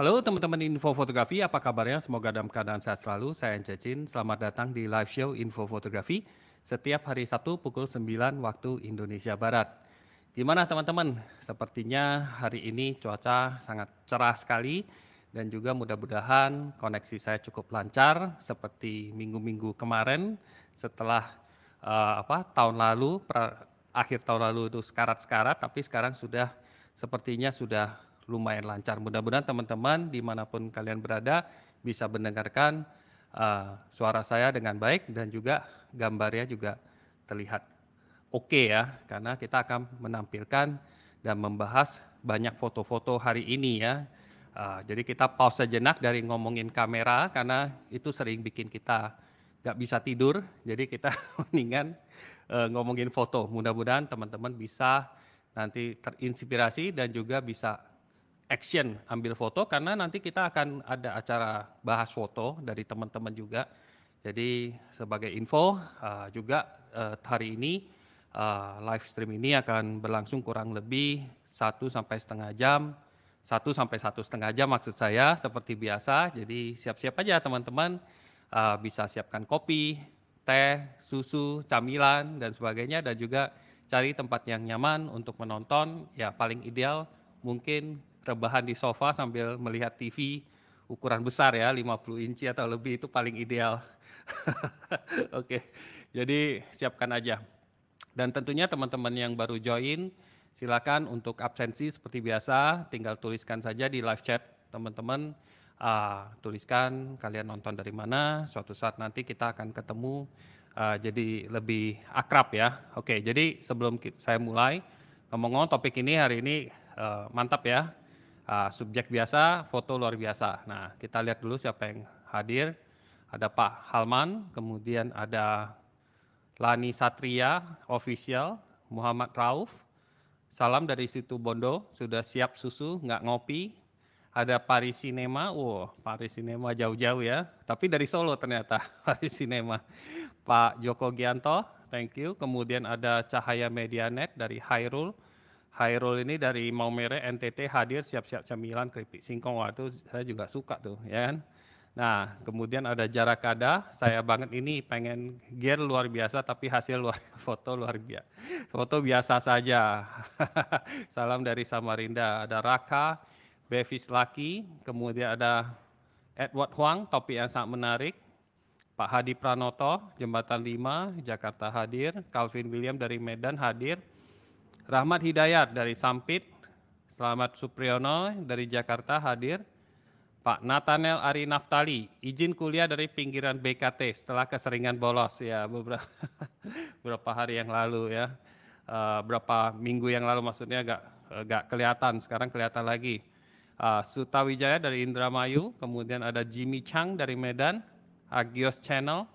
Halo teman-teman Info Fotografi, apa kabarnya? Semoga dalam keadaan sehat selalu. Saya Cecin, selamat datang di live show Info Fotografi setiap hari Sabtu pukul 9 waktu Indonesia Barat. Gimana teman-teman? Sepertinya hari ini cuaca sangat cerah sekali dan juga mudah-mudahan koneksi saya cukup lancar seperti minggu-minggu kemarin setelah uh, apa tahun lalu pra, akhir tahun lalu itu sekarat-sekarat tapi sekarang sudah sepertinya sudah lumayan lancar. Mudah-mudahan teman-teman dimanapun kalian berada bisa mendengarkan uh, suara saya dengan baik dan juga gambarnya juga terlihat oke okay ya, karena kita akan menampilkan dan membahas banyak foto-foto hari ini ya. Uh, jadi kita pause sejenak dari ngomongin kamera karena itu sering bikin kita gak bisa tidur. Jadi kita mendingan uh, ngomongin foto. Mudah-mudahan teman-teman bisa nanti terinspirasi dan juga bisa action ambil foto karena nanti kita akan ada acara bahas foto dari teman-teman juga. Jadi sebagai info uh, juga uh, hari ini uh, live stream ini akan berlangsung kurang lebih satu sampai setengah jam, satu sampai satu setengah jam maksud saya seperti biasa. Jadi siap-siap aja teman-teman uh, bisa siapkan kopi, teh, susu, camilan dan sebagainya dan juga cari tempat yang nyaman untuk menonton. Ya paling ideal mungkin rebahan di sofa sambil melihat TV ukuran besar ya 50 inci atau lebih itu paling ideal. Oke. Jadi siapkan aja. Dan tentunya teman-teman yang baru join silakan untuk absensi seperti biasa tinggal tuliskan saja di live chat teman-teman uh, tuliskan kalian nonton dari mana suatu saat nanti kita akan ketemu uh, jadi lebih akrab ya. Oke, jadi sebelum saya mulai ngomong-ngomong topik ini hari ini uh, mantap ya uh, subjek biasa, foto luar biasa. Nah, kita lihat dulu siapa yang hadir. Ada Pak Halman, kemudian ada Lani Satria, official, Muhammad Rauf, salam dari situ Bondo, sudah siap susu, nggak ngopi. Ada Paris Cinema, wow, Paris Cinema jauh-jauh ya, tapi dari Solo ternyata, Paris Cinema. Pak Joko Gianto, thank you. Kemudian ada Cahaya Medianet dari Hairul, Hairul ini dari Maumere NTT hadir siap-siap cemilan keripik singkong waktu saya juga suka tuh ya kan. Nah kemudian ada jarak ada, saya banget ini pengen gear luar biasa tapi hasil luar foto luar biasa foto biasa saja. Salam dari Samarinda ada Raka Bevis Laki kemudian ada Edward Huang topi yang sangat menarik Pak Hadi Pranoto Jembatan 5 Jakarta hadir Calvin William dari Medan hadir Rahmat Hidayat dari Sampit, Selamat Supriyono dari Jakarta hadir. Pak Nathaniel Ari Naftali, izin kuliah dari pinggiran BKT setelah keseringan bolos ya beberapa beberapa hari yang lalu ya. Uh, eh, berapa minggu yang lalu maksudnya agak agak kelihatan sekarang kelihatan lagi. Uh, eh, Suta Wijaya dari Indramayu, kemudian ada Jimmy Chang dari Medan, Agios Channel,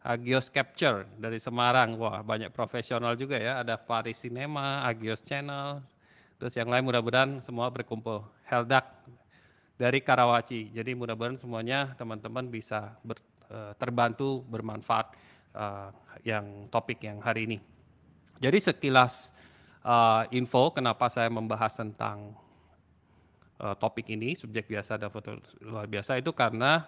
Agios Capture dari Semarang. Wah, banyak profesional juga ya. Ada Faris Cinema, Agios Channel, terus yang lain mudah-mudahan semua berkumpul. Heldak dari Karawaci. Jadi mudah-mudahan semuanya teman-teman bisa ber, eh, terbantu bermanfaat uh, yang topik yang hari ini. Jadi sekilas uh, info kenapa saya membahas tentang uh, topik ini, subjek biasa dan foto luar biasa itu karena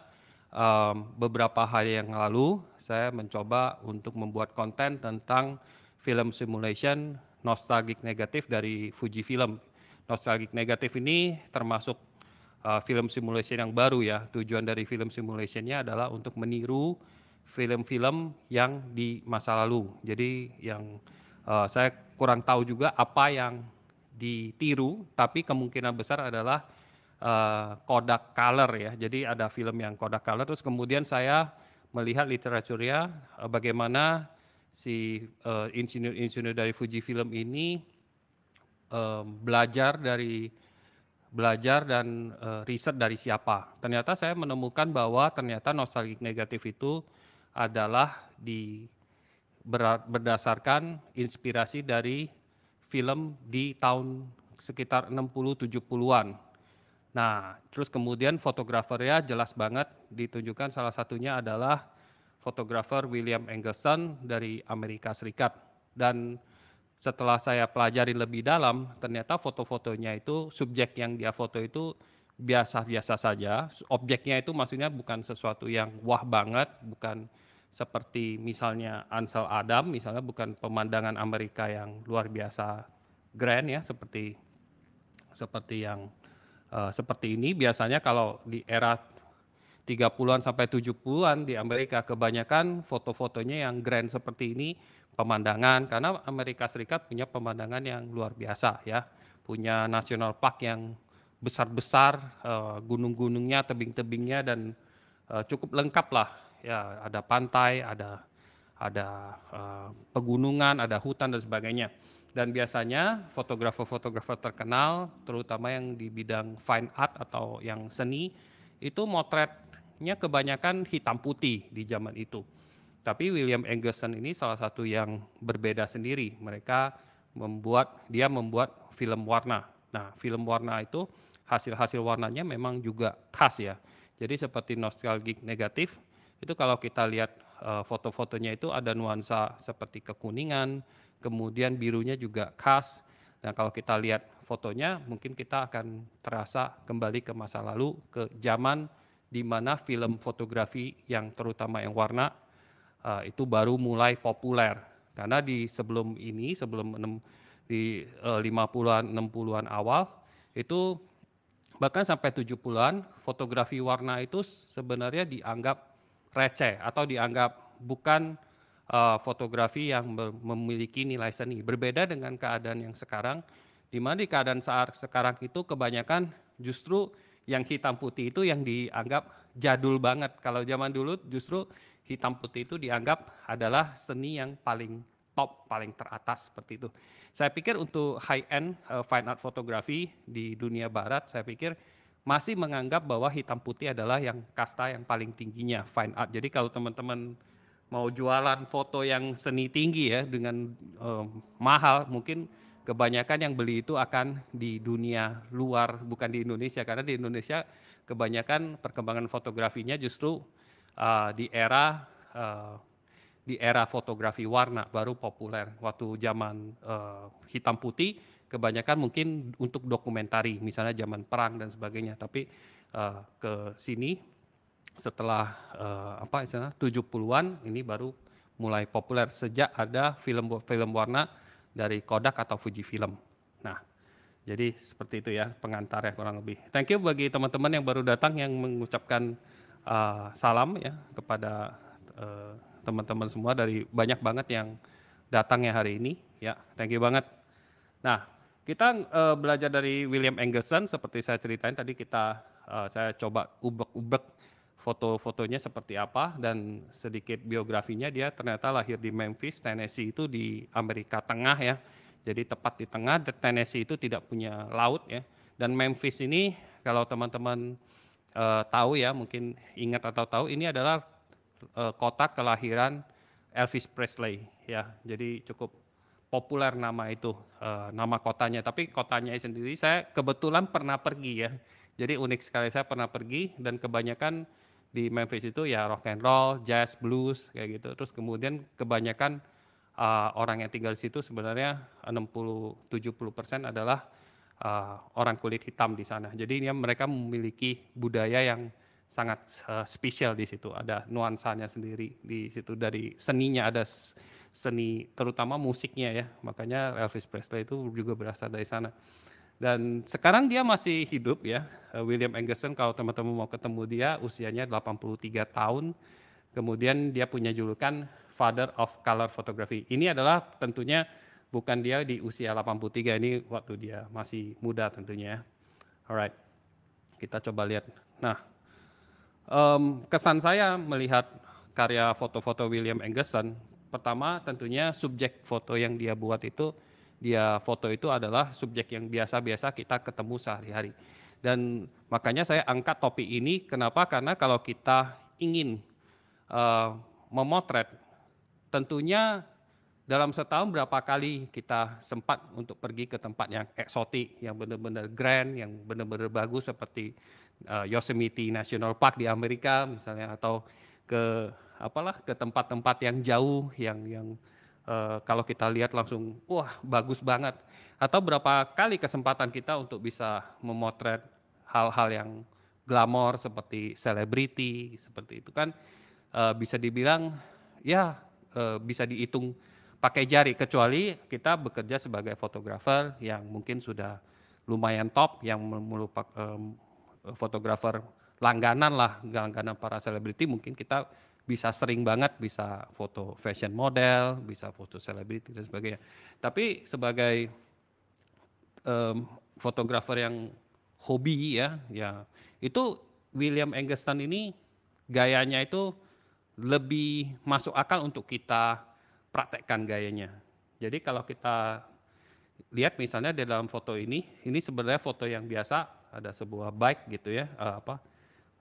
um, beberapa hari yang lalu saya mencoba untuk membuat konten tentang film simulation nostalgic negatif dari Fuji Film. Nostalgic negatif ini termasuk uh, film simulation yang baru ya. Tujuan dari film simulationnya adalah untuk meniru film-film yang di masa lalu. Jadi yang uh, saya kurang tahu juga apa yang ditiru, tapi kemungkinan besar adalah Eh, Kodak Color ya. Jadi ada film yang Kodak Color terus kemudian saya melihat literaturnya uh, bagaimana si insinyur-insinyur eh, uh, dari Fuji Film ini uh, belajar dari belajar dan uh, riset dari siapa. Ternyata saya menemukan bahwa ternyata nostalgia negatif itu adalah di berdasarkan inspirasi dari film di tahun sekitar 60-70-an Nah, terus kemudian fotografernya jelas banget ditunjukkan salah satunya adalah fotografer William Engelson dari Amerika Serikat. Dan setelah saya pelajari lebih dalam, ternyata foto-fotonya itu subjek yang dia foto itu biasa-biasa saja. Objeknya itu maksudnya bukan sesuatu yang wah banget, bukan seperti misalnya Ansel Adam, misalnya bukan pemandangan Amerika yang luar biasa grand ya, seperti seperti yang Eh, seperti ini biasanya kalau di era 30-an sampai 70-an di Amerika kebanyakan foto-fotonya yang grand seperti ini pemandangan karena Amerika Serikat punya pemandangan yang luar biasa ya punya national park yang besar-besar eh, gunung-gunungnya tebing-tebingnya dan eh, cukup lengkap lah ya ada pantai ada ada pegunungan ada hutan dan sebagainya dan biasanya fotografer-fotografer terkenal, terutama yang di bidang fine art atau yang seni, itu motretnya kebanyakan hitam putih di zaman itu. Tapi William Angerson ini salah satu yang berbeda sendiri. Mereka membuat, dia membuat film warna. Nah, film warna itu hasil-hasil warnanya memang juga khas ya. Jadi seperti nostalgic negatif, itu kalau kita lihat eh, foto-fotonya itu ada nuansa seperti kekuningan, kemudian birunya juga khas. Dan nah, kalau kita lihat fotonya, mungkin kita akan terasa kembali ke masa lalu, ke zaman di mana film fotografi yang terutama yang warna eh, itu baru mulai populer. Karena di sebelum ini, sebelum di uh, 50-an, 60-an awal, itu bahkan sampai 70-an fotografi warna itu sebenarnya dianggap receh atau dianggap bukan uh, fotografi yang memiliki nilai seni. Berbeda dengan keadaan yang sekarang, di mana di keadaan saat sekarang itu kebanyakan justru yang hitam putih itu yang dianggap jadul banget. Kalau zaman dulu justru hitam putih itu dianggap adalah seni yang paling top, paling teratas seperti itu. Saya pikir untuk high end uh, eh, fine art fotografi di dunia barat, saya pikir masih menganggap bahwa hitam putih adalah yang kasta yang paling tingginya fine art. Jadi kalau teman-teman mau jualan foto yang seni tinggi ya dengan um, mahal mungkin kebanyakan yang beli itu akan di dunia luar bukan di Indonesia karena di Indonesia kebanyakan perkembangan fotografinya justru uh, di era uh, di era fotografi warna baru populer waktu zaman uh, hitam putih kebanyakan mungkin untuk dokumentari misalnya zaman perang dan sebagainya tapi uh, ke sini setelah uh, apa istilah 70-an ini baru mulai populer sejak ada film-film warna dari Kodak atau Fuji Film. Nah, jadi seperti itu ya pengantar pengantarnya kurang lebih. Thank you bagi teman-teman yang baru datang yang mengucapkan uh, salam ya kepada teman eh, teman-teman semua dari banyak banget yang datangnya hari ini ya. Thank you banget. Nah, kita uh, belajar dari William Engelson seperti saya ceritain tadi kita uh, saya coba ubek-ubek foto-fotonya seperti apa dan sedikit biografinya dia ternyata lahir di Memphis, Tennessee itu di Amerika Tengah ya. Jadi tepat di tengah Tennessee itu tidak punya laut ya. Dan Memphis ini kalau teman-teman uh, tahu ya, mungkin ingat atau tahu ini adalah uh, kota kelahiran Elvis Presley ya. Jadi cukup populer nama itu uh, nama kotanya tapi kotanya sendiri saya kebetulan pernah pergi ya jadi unik sekali saya pernah pergi dan kebanyakan di Memphis itu ya rock and roll, jazz, blues kayak gitu. Terus kemudian kebanyakan uh, orang yang tinggal di situ sebenarnya 60-70% adalah uh, orang kulit hitam di sana. Jadi ini mereka memiliki budaya yang sangat uh, spesial di situ. Ada nuansanya sendiri di situ dari seninya ada seni terutama musiknya ya. Makanya Elvis Presley itu juga berasal dari sana. Dan sekarang dia masih hidup ya, eh, William Anderson kalau teman-teman mau ketemu dia usianya 83 tahun. Kemudian dia punya julukan Father of Color Photography. Ini adalah tentunya bukan dia di usia 83 ini waktu dia masih muda tentunya. Ya. Alright, kita coba lihat. Nah, um, kesan saya melihat karya foto-foto William Anderson, pertama tentunya subjek foto yang dia buat itu dia foto itu adalah subjek yang biasa-biasa kita ketemu sehari-hari. Dan makanya saya angkat topik ini, kenapa? Karena kalau kita ingin uh, memotret, tentunya dalam setahun berapa kali kita sempat untuk pergi ke tempat yang eksotik, yang benar-benar grand, yang benar-benar bagus seperti uh, Yosemite National Park di Amerika misalnya atau ke apalah ke tempat-tempat yang jauh yang yang Eh, kalau kita lihat langsung wah bagus banget atau berapa kali kesempatan kita untuk bisa memotret hal-hal yang glamor seperti selebriti seperti itu kan e, bisa dibilang ya e, bisa dihitung pakai jari kecuali kita bekerja sebagai fotografer yang mungkin sudah lumayan top yang merupakan fotografer langganan lah langganan para selebriti mungkin kita bisa sering banget bisa foto fashion model, bisa foto selebriti dan sebagainya. Tapi sebagai um, fotografer yang hobi ya, ya itu William Engelstan ini gayanya itu lebih masuk akal untuk kita praktekkan gayanya. Jadi kalau kita lihat misalnya dalam foto ini, ini sebenarnya foto yang biasa ada sebuah bike gitu ya, eh, apa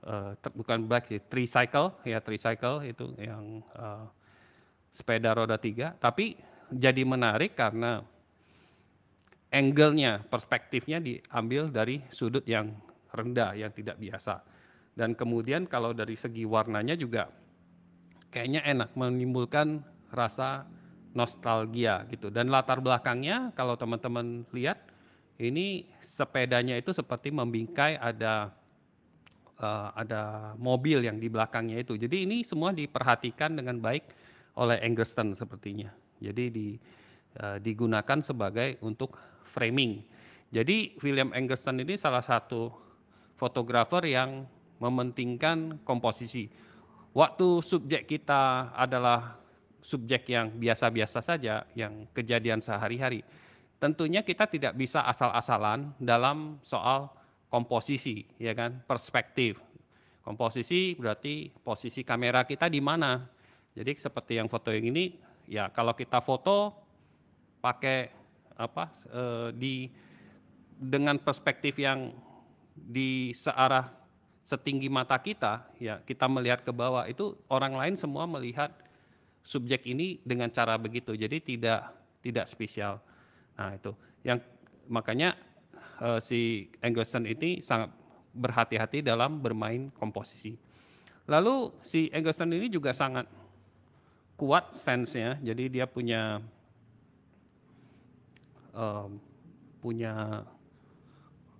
uh, bukan black sih, tricycle ya tricycle itu yang uh, sepeda roda tiga, tapi jadi menarik karena angle-nya, perspektifnya diambil dari sudut yang rendah, yang tidak biasa. Dan kemudian kalau dari segi warnanya juga kayaknya enak, menimbulkan rasa nostalgia gitu. Dan latar belakangnya kalau teman-teman lihat, ini sepedanya itu seperti membingkai ada uh, ada mobil yang di belakangnya itu. Jadi ini semua diperhatikan dengan baik oleh Angerston sepertinya. Jadi di, uh, digunakan sebagai untuk framing. Jadi William Angerston ini salah satu fotografer yang mementingkan komposisi. Waktu subjek kita adalah subjek yang biasa-biasa saja, yang kejadian sehari-hari. Tentunya kita tidak bisa asal-asalan dalam soal komposisi, ya kan, perspektif. Komposisi berarti posisi kamera kita di mana. Jadi seperti yang foto yang ini, ya kalau kita foto pakai apa e, di dengan perspektif yang di searah setinggi mata kita, ya kita melihat ke bawah itu orang lain semua melihat subjek ini dengan cara begitu. Jadi tidak tidak spesial. Nah itu yang makanya uh, si Engelsen ini sangat berhati-hati dalam bermain komposisi. Lalu si Engelsen ini juga sangat kuat sense-nya, jadi dia punya um, punya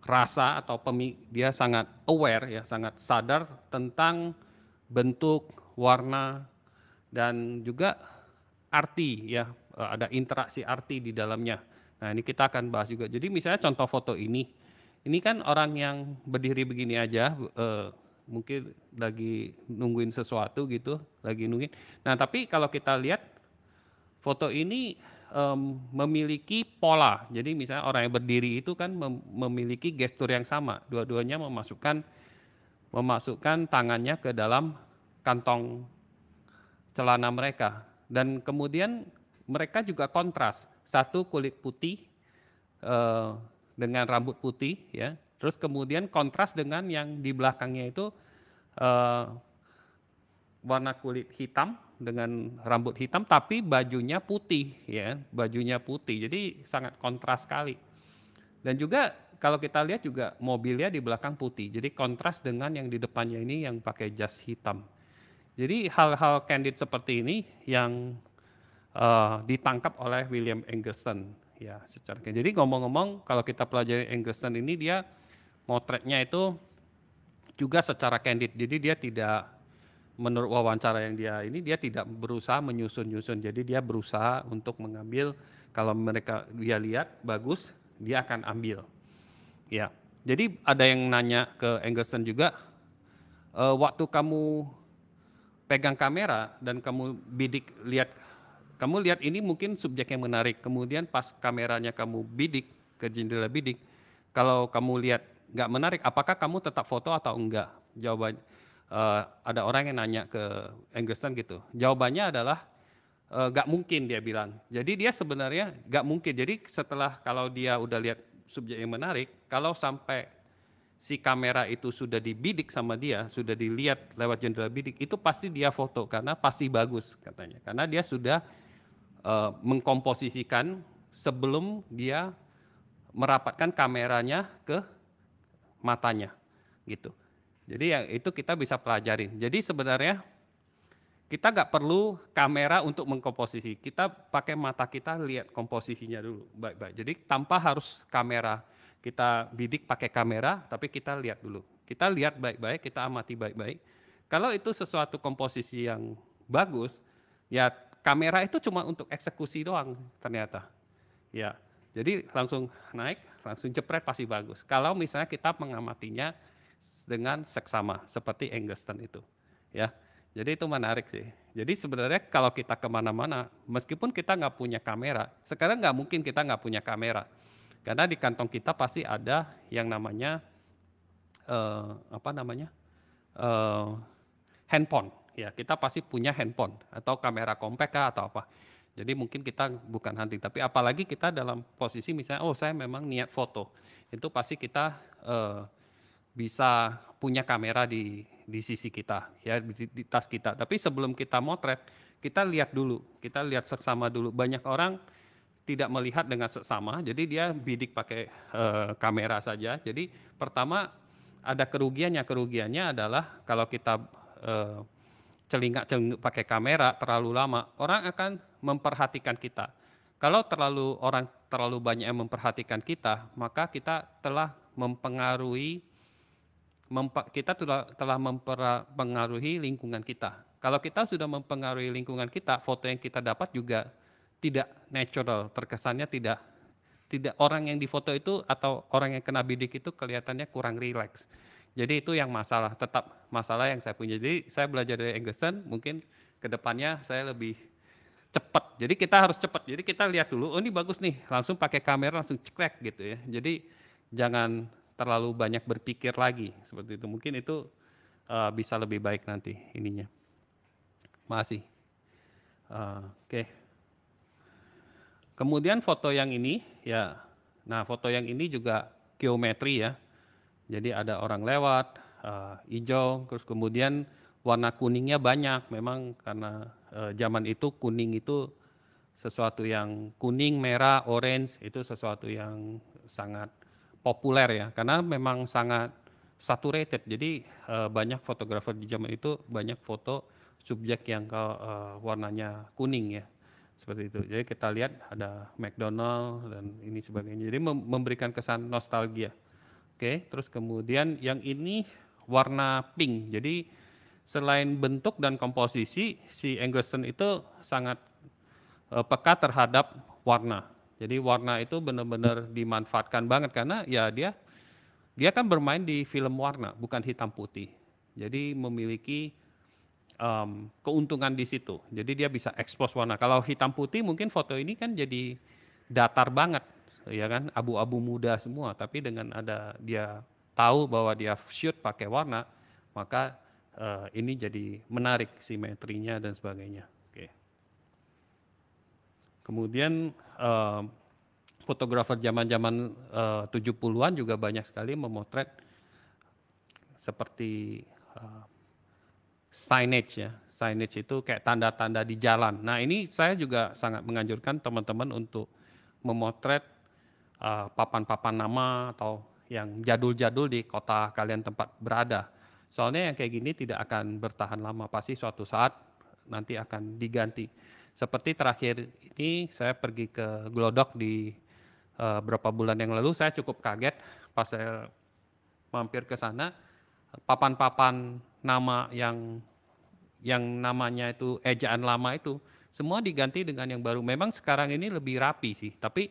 rasa atau pemik. dia sangat aware ya, sangat sadar tentang bentuk, warna dan juga arti ya, eh, ada interaksi arti di dalamnya Nah ini kita akan bahas juga. Jadi misalnya contoh foto ini, ini kan orang yang berdiri begini aja, uh, mungkin lagi nungguin sesuatu gitu, lagi nungguin. Nah tapi kalau kita lihat foto ini um, memiliki pola. Jadi misalnya orang yang berdiri itu kan mem memiliki gestur yang sama. Dua-duanya memasukkan memasukkan tangannya ke dalam kantong celana mereka. Dan kemudian mereka juga kontras satu kulit putih uh, dengan rambut putih ya terus kemudian kontras dengan yang di belakangnya itu uh, warna kulit hitam dengan rambut hitam tapi bajunya putih ya bajunya putih jadi sangat kontras sekali dan juga kalau kita lihat juga mobilnya di belakang putih jadi kontras dengan yang di depannya ini yang pakai jas hitam jadi hal-hal candid seperti ini yang uh, ditangkap oleh William Engelson ya secara jadi ngomong-ngomong kalau kita pelajari Engelson ini dia motretnya itu juga secara candid jadi dia tidak menurut wawancara yang dia ini dia tidak berusaha menyusun-nyusun jadi dia berusaha untuk mengambil kalau mereka dia lihat bagus dia akan ambil ya jadi ada yang nanya ke Engelson juga e, waktu kamu pegang kamera dan kamu bidik lihat kamu lihat ini mungkin subjek yang menarik. Kemudian pas kameranya kamu bidik ke jendela bidik, kalau kamu lihat nggak menarik, apakah kamu tetap foto atau enggak? Jawaban uh, ada orang yang nanya ke Anderson gitu. Jawabannya adalah eh, nggak mungkin dia bilang. Jadi dia sebenarnya nggak mungkin. Jadi setelah kalau dia udah lihat subjek yang menarik, kalau sampai si kamera itu sudah dibidik sama dia, sudah dilihat lewat jendela bidik, itu pasti dia foto karena pasti bagus katanya. Karena dia sudah uh, mengkomposisikan sebelum dia merapatkan kameranya ke matanya gitu. Jadi ya itu kita bisa pelajarin. Jadi sebenarnya kita nggak perlu kamera untuk mengkomposisi. Kita pakai mata kita lihat komposisinya dulu baik-baik. Jadi tanpa harus kamera kita bidik pakai kamera, tapi kita lihat dulu. Kita lihat baik-baik, kita amati baik-baik. Kalau itu sesuatu komposisi yang bagus, ya kamera itu cuma untuk eksekusi doang ternyata. Ya, jadi langsung naik, langsung jepret pasti bagus. Kalau misalnya kita mengamatinya dengan seksama seperti Engelston itu, ya. Jadi itu menarik sih. Jadi sebenarnya kalau kita kemana-mana, meskipun kita nggak punya kamera, sekarang nggak mungkin kita nggak punya kamera, karena di kantong kita pasti ada yang namanya uh, apa namanya uh, handphone ya kita pasti punya handphone atau kamera compact kah atau apa. Jadi mungkin kita bukan hunting, tapi apalagi kita dalam posisi misalnya, oh saya memang niat foto, itu pasti kita uh, bisa punya kamera di di sisi kita, ya di, di tas kita. Tapi sebelum kita motret, kita lihat dulu, kita lihat seksama dulu. Banyak orang tidak melihat dengan seksama, jadi dia bidik pakai uh, kamera saja. Jadi pertama ada kerugiannya, kerugiannya adalah kalau kita uh, celingak-celinguk pakai kamera terlalu lama, orang akan memperhatikan kita. Kalau terlalu orang terlalu banyak yang memperhatikan kita, maka kita telah mempengaruhi mempa, kita telah, telah mempengaruhi lingkungan kita. Kalau kita sudah mempengaruhi lingkungan kita, foto yang kita dapat juga tidak natural, terkesannya tidak tidak orang yang difoto itu atau orang yang kena bidik itu kelihatannya kurang rileks. Jadi itu yang masalah tetap masalah yang saya punya. Jadi saya belajar dari Anderson mungkin kedepannya saya lebih cepat. Jadi kita harus cepat. Jadi kita lihat dulu, oh ini bagus nih, langsung pakai kamera langsung cekrek gitu ya. Jadi jangan terlalu banyak berpikir lagi seperti itu. Mungkin itu uh, bisa lebih baik nanti ininya. Masih. Uh, Oke. Okay. Kemudian foto yang ini ya. Nah, foto yang ini juga geometri ya. Jadi ada orang lewat uh, hijau, terus kemudian warna kuningnya banyak. Memang karena uh, zaman itu kuning itu sesuatu yang kuning, merah, orange itu sesuatu yang sangat populer ya. Karena memang sangat saturated. Jadi uh, banyak fotografer di zaman itu banyak foto subjek yang ke uh, warnanya kuning ya seperti itu. Jadi kita lihat ada McDonald dan ini sebagainya. Jadi memberikan kesan nostalgia. Oke, terus kemudian yang ini warna pink. Jadi selain bentuk dan komposisi, si Angerson itu sangat eh, peka terhadap warna. Jadi warna itu benar-benar dimanfaatkan banget karena ya dia dia kan bermain di film warna, bukan hitam putih. Jadi memiliki um, keuntungan di situ. Jadi dia bisa expose warna. Kalau hitam putih mungkin foto ini kan jadi datar banget ya kan abu-abu muda semua tapi dengan ada dia tahu bahwa dia shoot pakai warna maka uh, ini jadi menarik simetrinya dan sebagainya oke okay. kemudian uh, fotografer zaman-zaman eh, uh, 70-an juga banyak sekali memotret seperti uh, signage ya. Signage itu kayak tanda-tanda di jalan. Nah, ini saya juga sangat menganjurkan teman-teman untuk memotret Eh, papan-papan nama atau yang jadul-jadul di kota kalian tempat berada. Soalnya yang kayak gini tidak akan bertahan lama, pasti suatu saat nanti akan diganti. Seperti terakhir ini saya pergi ke Glodok di uh, eh, beberapa bulan yang lalu, saya cukup kaget pas saya mampir ke sana papan-papan nama yang yang namanya itu ejaan lama itu semua diganti dengan yang baru. Memang sekarang ini lebih rapi sih, tapi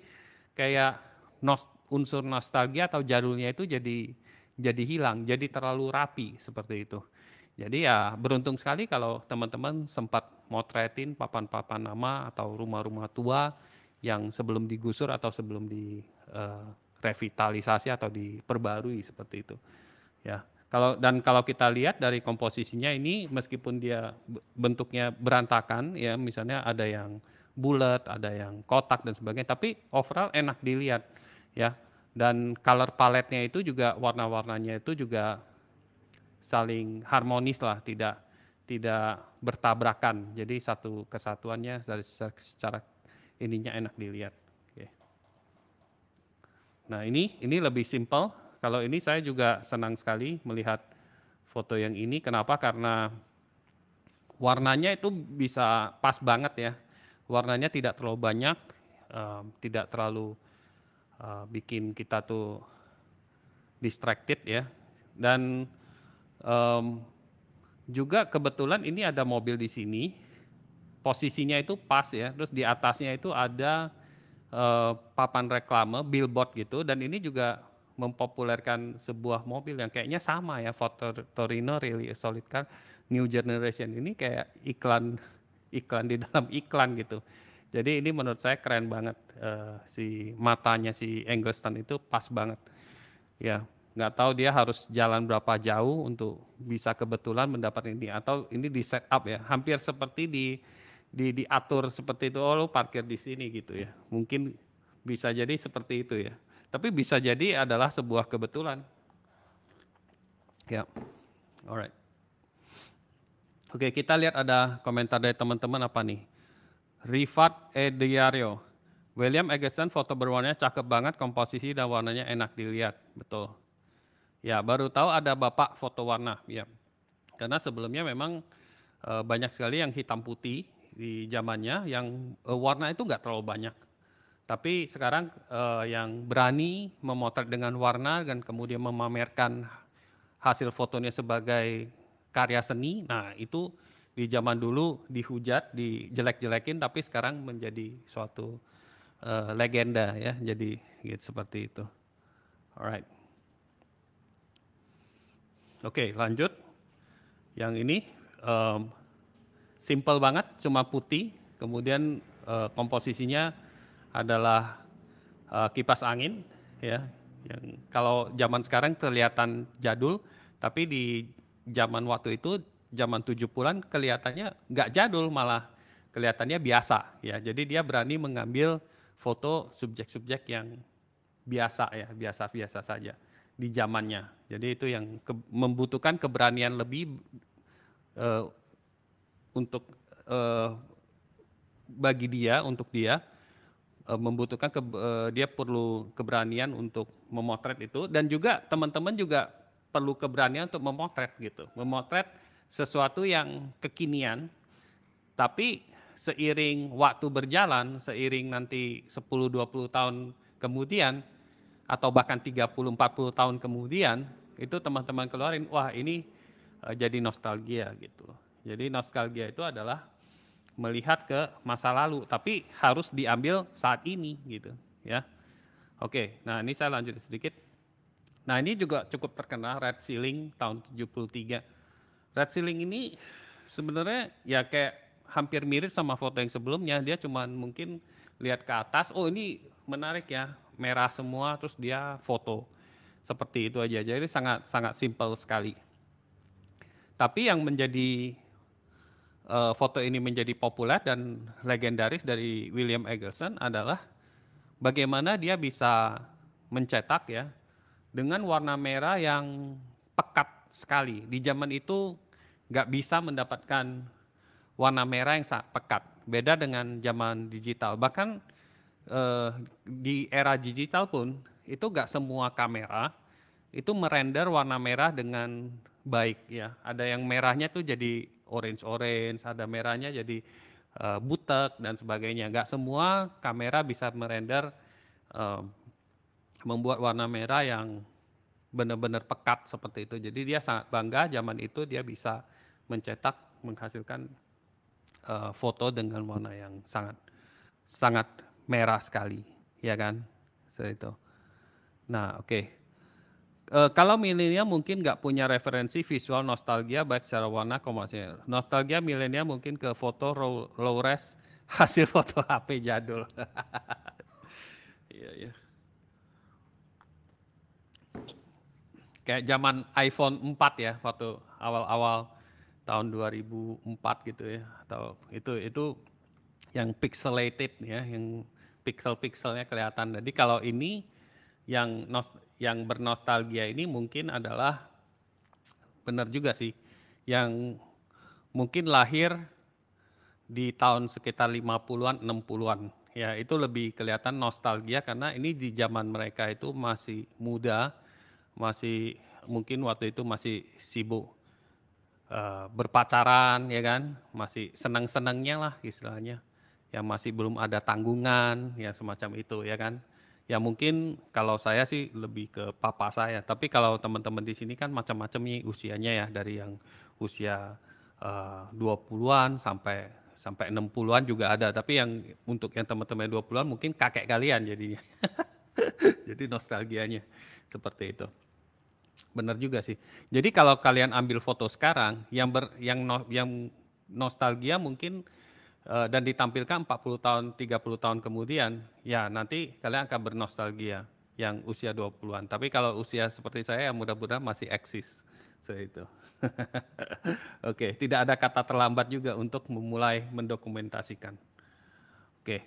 kayak nos, unsur nostalgia atau jalurnya itu jadi jadi hilang, jadi terlalu rapi seperti itu. Jadi ya beruntung sekali kalau teman-teman sempat motretin papan-papan nama atau rumah-rumah tua yang sebelum digusur atau sebelum di uh, revitalisasi atau diperbarui seperti itu. Ya. Kalau dan kalau kita lihat dari komposisinya ini meskipun dia bentuknya berantakan ya misalnya ada yang bulat, ada yang kotak dan sebagainya tapi overall enak dilihat ya dan color paletnya itu juga warna-warnanya itu juga saling harmonis lah tidak tidak bertabrakan jadi satu kesatuannya dari secara ininya enak dilihat Oke. nah ini ini lebih simple. kalau ini saya juga senang sekali melihat foto yang ini kenapa karena warnanya itu bisa pas banget ya warnanya tidak terlalu banyak um, tidak terlalu uh, bikin kita tuh distracted ya. Dan um, juga kebetulan ini ada mobil di sini, posisinya itu pas ya. Terus di atasnya itu ada uh, papan reklame, billboard gitu. Dan ini juga mempopulerkan sebuah mobil yang kayaknya sama ya. Foto Torino really a solid car. New generation ini kayak iklan iklan di dalam iklan gitu. Jadi ini menurut saya keren banget uh, si matanya si Engleston itu pas banget. Ya, nggak tahu dia harus jalan berapa jauh untuk bisa kebetulan mendapat ini atau ini di set up ya. Hampir seperti di di diatur seperti itu oh lu parkir di sini gitu ya. Mungkin bisa jadi seperti itu ya. Tapi bisa jadi adalah sebuah kebetulan. Ya. Alright. Oke, kita lihat ada komentar dari teman-teman apa nih. Rifat Ediario. William Egerson foto berwarnanya cakep banget, komposisi dan warnanya enak dilihat. Betul. Ya, baru tahu ada Bapak foto warna. Ya. Karena sebelumnya memang e, banyak sekali yang hitam putih di zamannya, yang e, warna itu nggak terlalu banyak. Tapi sekarang e, yang berani memotret dengan warna dan kemudian memamerkan hasil fotonya sebagai karya seni, nah itu di zaman dulu dihujat, dijelek-jelekin, tapi sekarang menjadi suatu uh, legenda ya. Jadi gitu seperti itu. Alright. Oke, okay, lanjut. Yang ini um, simple banget, cuma putih. Kemudian uh, komposisinya adalah uh, kipas angin, ya. Yang kalau zaman sekarang kelihatan jadul, tapi di zaman waktu itu zaman 70-an kelihatannya nggak jadul malah kelihatannya biasa ya. Jadi dia berani mengambil foto subjek-subjek yang biasa ya, biasa-biasa saja di zamannya. Jadi itu yang ke, membutuhkan keberanian lebih uh, untuk uh, bagi dia untuk dia eh, membutuhkan ke, dia perlu keberanian untuk memotret itu dan juga teman-teman juga perlu keberanian untuk memotret gitu. Memotret sesuatu yang kekinian, tapi seiring waktu berjalan, seiring nanti 10-20 tahun kemudian, atau bahkan 30-40 tahun kemudian, itu teman-teman keluarin, wah ini eh, jadi nostalgia gitu. Jadi nostalgia itu adalah melihat ke masa lalu, tapi harus diambil saat ini gitu ya. Oke, nah ini saya lanjut sedikit. Nah ini juga cukup terkenal, red ceiling tahun 73 Red ceiling ini sebenarnya ya kayak hampir mirip sama foto yang sebelumnya. Dia cuman mungkin lihat ke atas, oh ini menarik ya, merah semua terus dia foto. Seperti itu aja. Jadi sangat sangat simple sekali. Tapi yang menjadi uh, foto ini menjadi populer dan legendaris dari William Eggleston adalah bagaimana dia bisa mencetak ya dengan warna merah yang sekali. Di zaman itu nggak bisa mendapatkan warna merah yang sangat pekat. Beda dengan zaman digital. Bahkan eh, di era digital pun itu nggak semua kamera itu merender warna merah dengan baik ya. Ada yang merahnya tuh jadi orange-orange, ada merahnya jadi uh, butek dan sebagainya. Nggak semua kamera bisa merender uh, membuat warna merah yang benar-benar pekat seperti itu. Jadi dia sangat bangga zaman itu dia bisa mencetak menghasilkan uh, foto dengan warna yang sangat sangat merah sekali, ya kan? Seperti itu. Nah, oke. Okay. Uh, eh, kalau milenial mungkin nggak punya referensi visual nostalgia baik secara warna komersial. Nostalgia milenial mungkin ke foto low, low res hasil foto HP jadul. Iya, yeah, iya. Yeah. kayak zaman iPhone 4 ya waktu awal-awal tahun 2004 gitu ya atau itu itu yang pixelated ya yang pixel-pixelnya kelihatan. Jadi kalau ini yang nos yang bernostalgia ini mungkin adalah benar juga sih yang mungkin lahir di tahun sekitar 50-an 60-an. Ya, itu lebih kelihatan nostalgia karena ini di zaman mereka itu masih muda masih mungkin waktu itu masih sibuk uh, berpacaran ya kan, masih senang-senangnya lah istilahnya. yang masih belum ada tanggungan ya semacam itu ya kan. Ya mungkin kalau saya sih lebih ke papa saya, tapi kalau teman-teman di sini kan macam-macam nih usianya ya dari yang usia eh, uh, 20-an sampai sampai 60-an juga ada, tapi yang untuk yang teman-teman 20-an mungkin kakek kalian jadinya. Jadi nostalgianya seperti itu. Benar juga sih. Jadi kalau kalian ambil foto sekarang yang ber, yang no, yang nostalgia mungkin uh, dan ditampilkan 40 tahun, 30 tahun kemudian, ya nanti kalian akan bernostalgia yang usia 20-an. Tapi kalau usia seperti saya yang mudah-mudahan masih eksis. So itu. Oke, okay. tidak ada kata terlambat juga untuk memulai mendokumentasikan. Oke. Okay.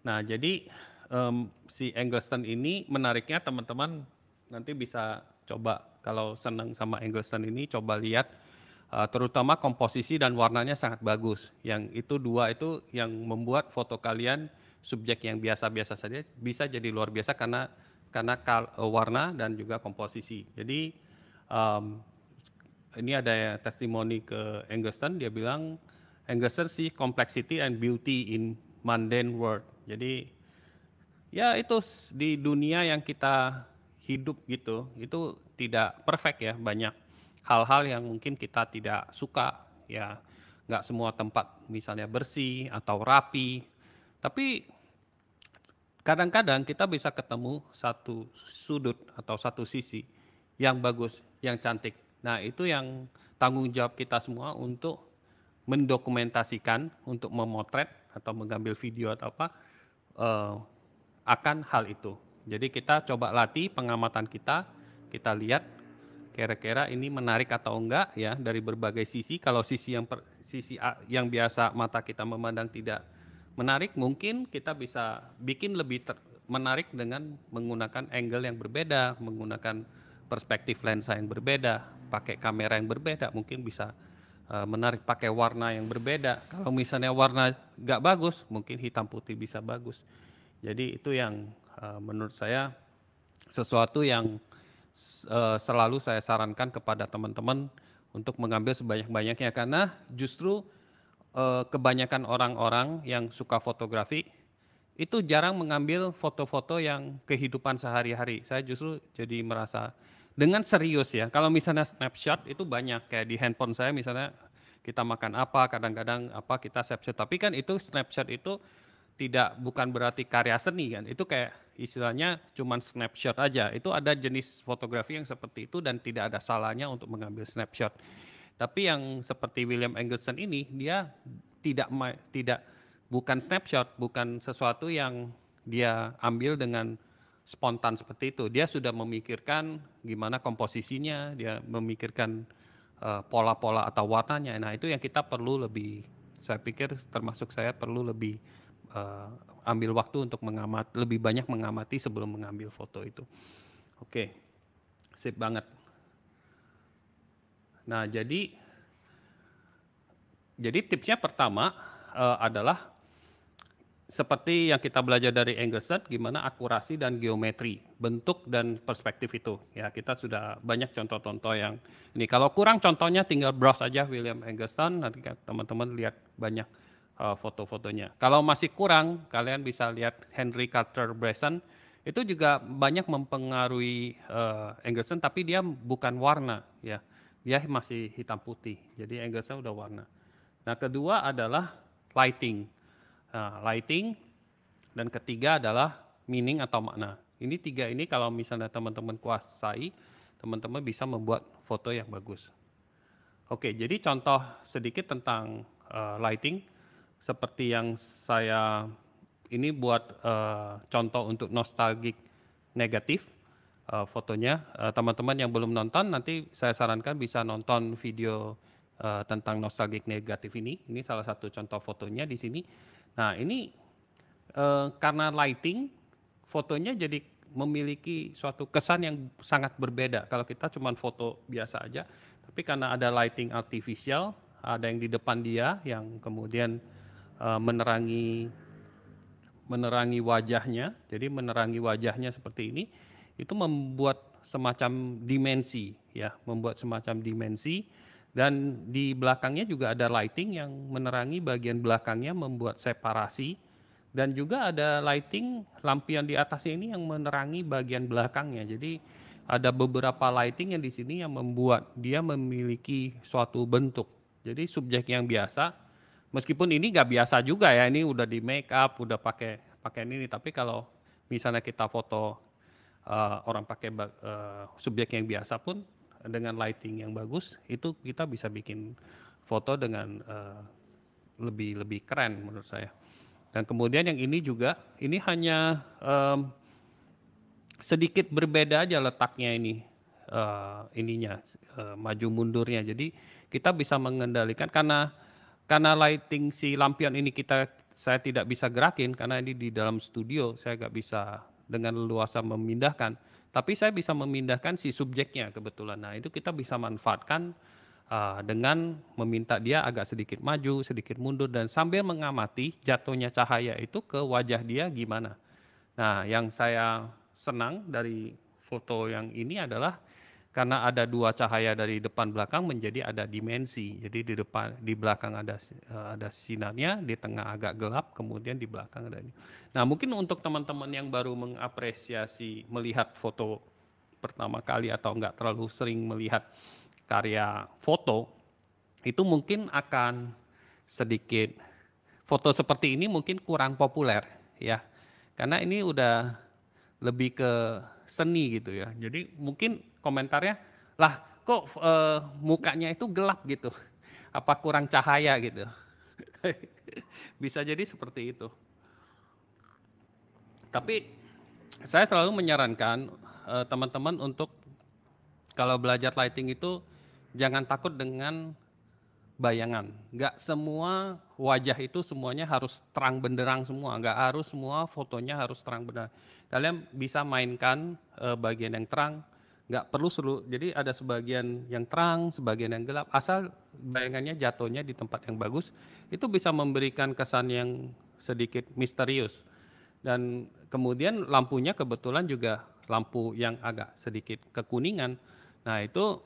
Nah, jadi um, si Engleston ini menariknya teman-teman nanti bisa Coba kalau senang sama Engelstern ini coba lihat uh, terutama komposisi dan warnanya sangat bagus. Yang itu dua itu yang membuat foto kalian subjek yang biasa-biasa saja bisa jadi luar biasa karena karena kal, eh, warna dan juga komposisi. Jadi um, ini ada ya, testimoni ke Engelstern dia bilang Engelstern sih complexity and beauty in mundane world. Jadi ya itu di dunia yang kita hidup gitu itu tidak perfect ya banyak hal-hal yang mungkin kita tidak suka ya nggak semua tempat misalnya bersih atau rapi tapi kadang-kadang kita bisa ketemu satu sudut atau satu sisi yang bagus yang cantik nah itu yang tanggung jawab kita semua untuk mendokumentasikan untuk memotret atau mengambil video atau apa uh, akan hal itu jadi kita coba latih pengamatan kita, kita lihat kira-kira ini menarik atau enggak ya dari berbagai sisi. Kalau sisi yang per, sisi yang biasa mata kita memandang tidak menarik, mungkin kita bisa bikin lebih ter, menarik dengan menggunakan angle yang berbeda, menggunakan perspektif lensa yang berbeda, pakai kamera yang berbeda, mungkin bisa eh, menarik pakai warna yang berbeda. Kalau misalnya warna enggak bagus, mungkin hitam putih bisa bagus. Jadi itu yang Eh, menurut saya sesuatu yang eh, selalu saya sarankan kepada teman-teman untuk mengambil sebanyak-banyaknya karena justru eh, kebanyakan orang-orang yang suka fotografi itu jarang mengambil foto-foto yang kehidupan sehari-hari. Saya justru jadi merasa dengan serius ya. Kalau misalnya snapshot itu banyak kayak di handphone saya misalnya kita makan apa, kadang-kadang apa kita snapshot. Tapi kan itu snapshot itu tidak bukan berarti karya seni kan itu kayak istilahnya cuman snapshot aja itu ada jenis fotografi yang seperti itu dan tidak ada salahnya untuk mengambil snapshot tapi yang seperti William Engelson ini dia tidak tidak bukan snapshot bukan sesuatu yang dia ambil dengan spontan seperti itu dia sudah memikirkan gimana komposisinya dia memikirkan eh, pola-pola uh, atau warnanya nah itu yang kita perlu lebih saya pikir termasuk saya perlu lebih uh, ambil waktu untuk mengamat lebih banyak mengamati sebelum mengambil foto itu. Oke. Sip banget. Nah, jadi jadi tipsnya pertama uh, adalah seperti yang kita belajar dari Engelstad, gimana akurasi dan geometri, bentuk dan perspektif itu. Ya, kita sudah banyak contoh-contoh yang ini. Kalau kurang contohnya tinggal browse aja William Engelstad, nanti kan teman-teman lihat banyak uh, foto-fotonya. Kalau masih kurang, kalian bisa lihat Henry Carter Bresson itu juga banyak mempengaruhi uh, eh, Engelsen, tapi dia bukan warna, ya, dia masih hitam putih. Jadi Engelsen udah warna. Nah kedua adalah lighting, nah, lighting, dan ketiga adalah meaning atau makna. Ini tiga ini kalau misalnya teman-teman kuasai, teman-teman bisa membuat foto yang bagus. Oke, jadi contoh sedikit tentang uh, lighting seperti yang saya ini buat uh, contoh untuk nostalgic negatif uh, fotonya. Eh, teman-teman uh, yang belum nonton nanti saya sarankan bisa nonton video uh, tentang nostalgic negatif ini. Ini salah satu contoh fotonya di sini. Nah ini uh, karena lighting fotonya jadi memiliki suatu kesan yang sangat berbeda kalau kita cuma foto biasa aja. Tapi karena ada lighting artificial, ada yang di depan dia yang kemudian Eh, menerangi menerangi wajahnya, jadi menerangi wajahnya seperti ini, itu membuat semacam dimensi, ya, membuat semacam dimensi, dan di belakangnya juga ada lighting yang menerangi bagian belakangnya, membuat separasi, dan juga ada lighting lampion di atas ini yang menerangi bagian belakangnya. Jadi ada beberapa lighting yang di sini yang membuat dia memiliki suatu bentuk. Jadi subjek yang biasa meskipun ini nggak biasa juga ya ini udah di make up udah pakai pakaian ini tapi kalau misalnya kita foto uh, orang pakai uh, subjek yang biasa pun dengan lighting yang bagus itu kita bisa bikin foto dengan uh, lebih lebih keren menurut saya dan kemudian yang ini juga ini hanya um, sedikit berbeda aja letaknya ini uh, ininya uh, maju mundurnya jadi kita bisa mengendalikan karena karena lighting si lampion ini kita saya tidak bisa gerakin karena ini di dalam studio saya nggak bisa dengan leluasa memindahkan tapi saya bisa memindahkan si subjeknya kebetulan nah itu kita bisa manfaatkan uh, dengan meminta dia agak sedikit maju sedikit mundur dan sambil mengamati jatuhnya cahaya itu ke wajah dia gimana nah yang saya senang dari foto yang ini adalah karena ada dua cahaya dari depan belakang menjadi ada dimensi. Jadi di depan di belakang ada eh, ada sinarnya, di tengah agak gelap, kemudian di belakang ada ini. Nah, mungkin untuk teman-teman yang baru mengapresiasi melihat foto pertama kali atau enggak terlalu sering melihat karya foto itu mungkin akan sedikit foto seperti ini mungkin kurang populer ya. Karena ini udah lebih ke seni gitu ya. Jadi mungkin komentarnya lah kok e, mukanya itu gelap gitu. Apa kurang cahaya gitu. Bisa jadi seperti itu. Tapi saya selalu menyarankan eh, teman-teman untuk kalau belajar lighting itu jangan takut dengan bayangan. Gak semua wajah itu semuanya harus terang benderang semua. gak harus semua fotonya harus terang benderang kalian bisa mainkan uh, bagian yang terang nggak perlu seru. jadi ada sebagian yang terang sebagian yang gelap asal bayangannya jatuhnya di tempat yang bagus itu bisa memberikan kesan yang sedikit misterius dan kemudian lampunya kebetulan juga lampu yang agak sedikit kekuningan nah itu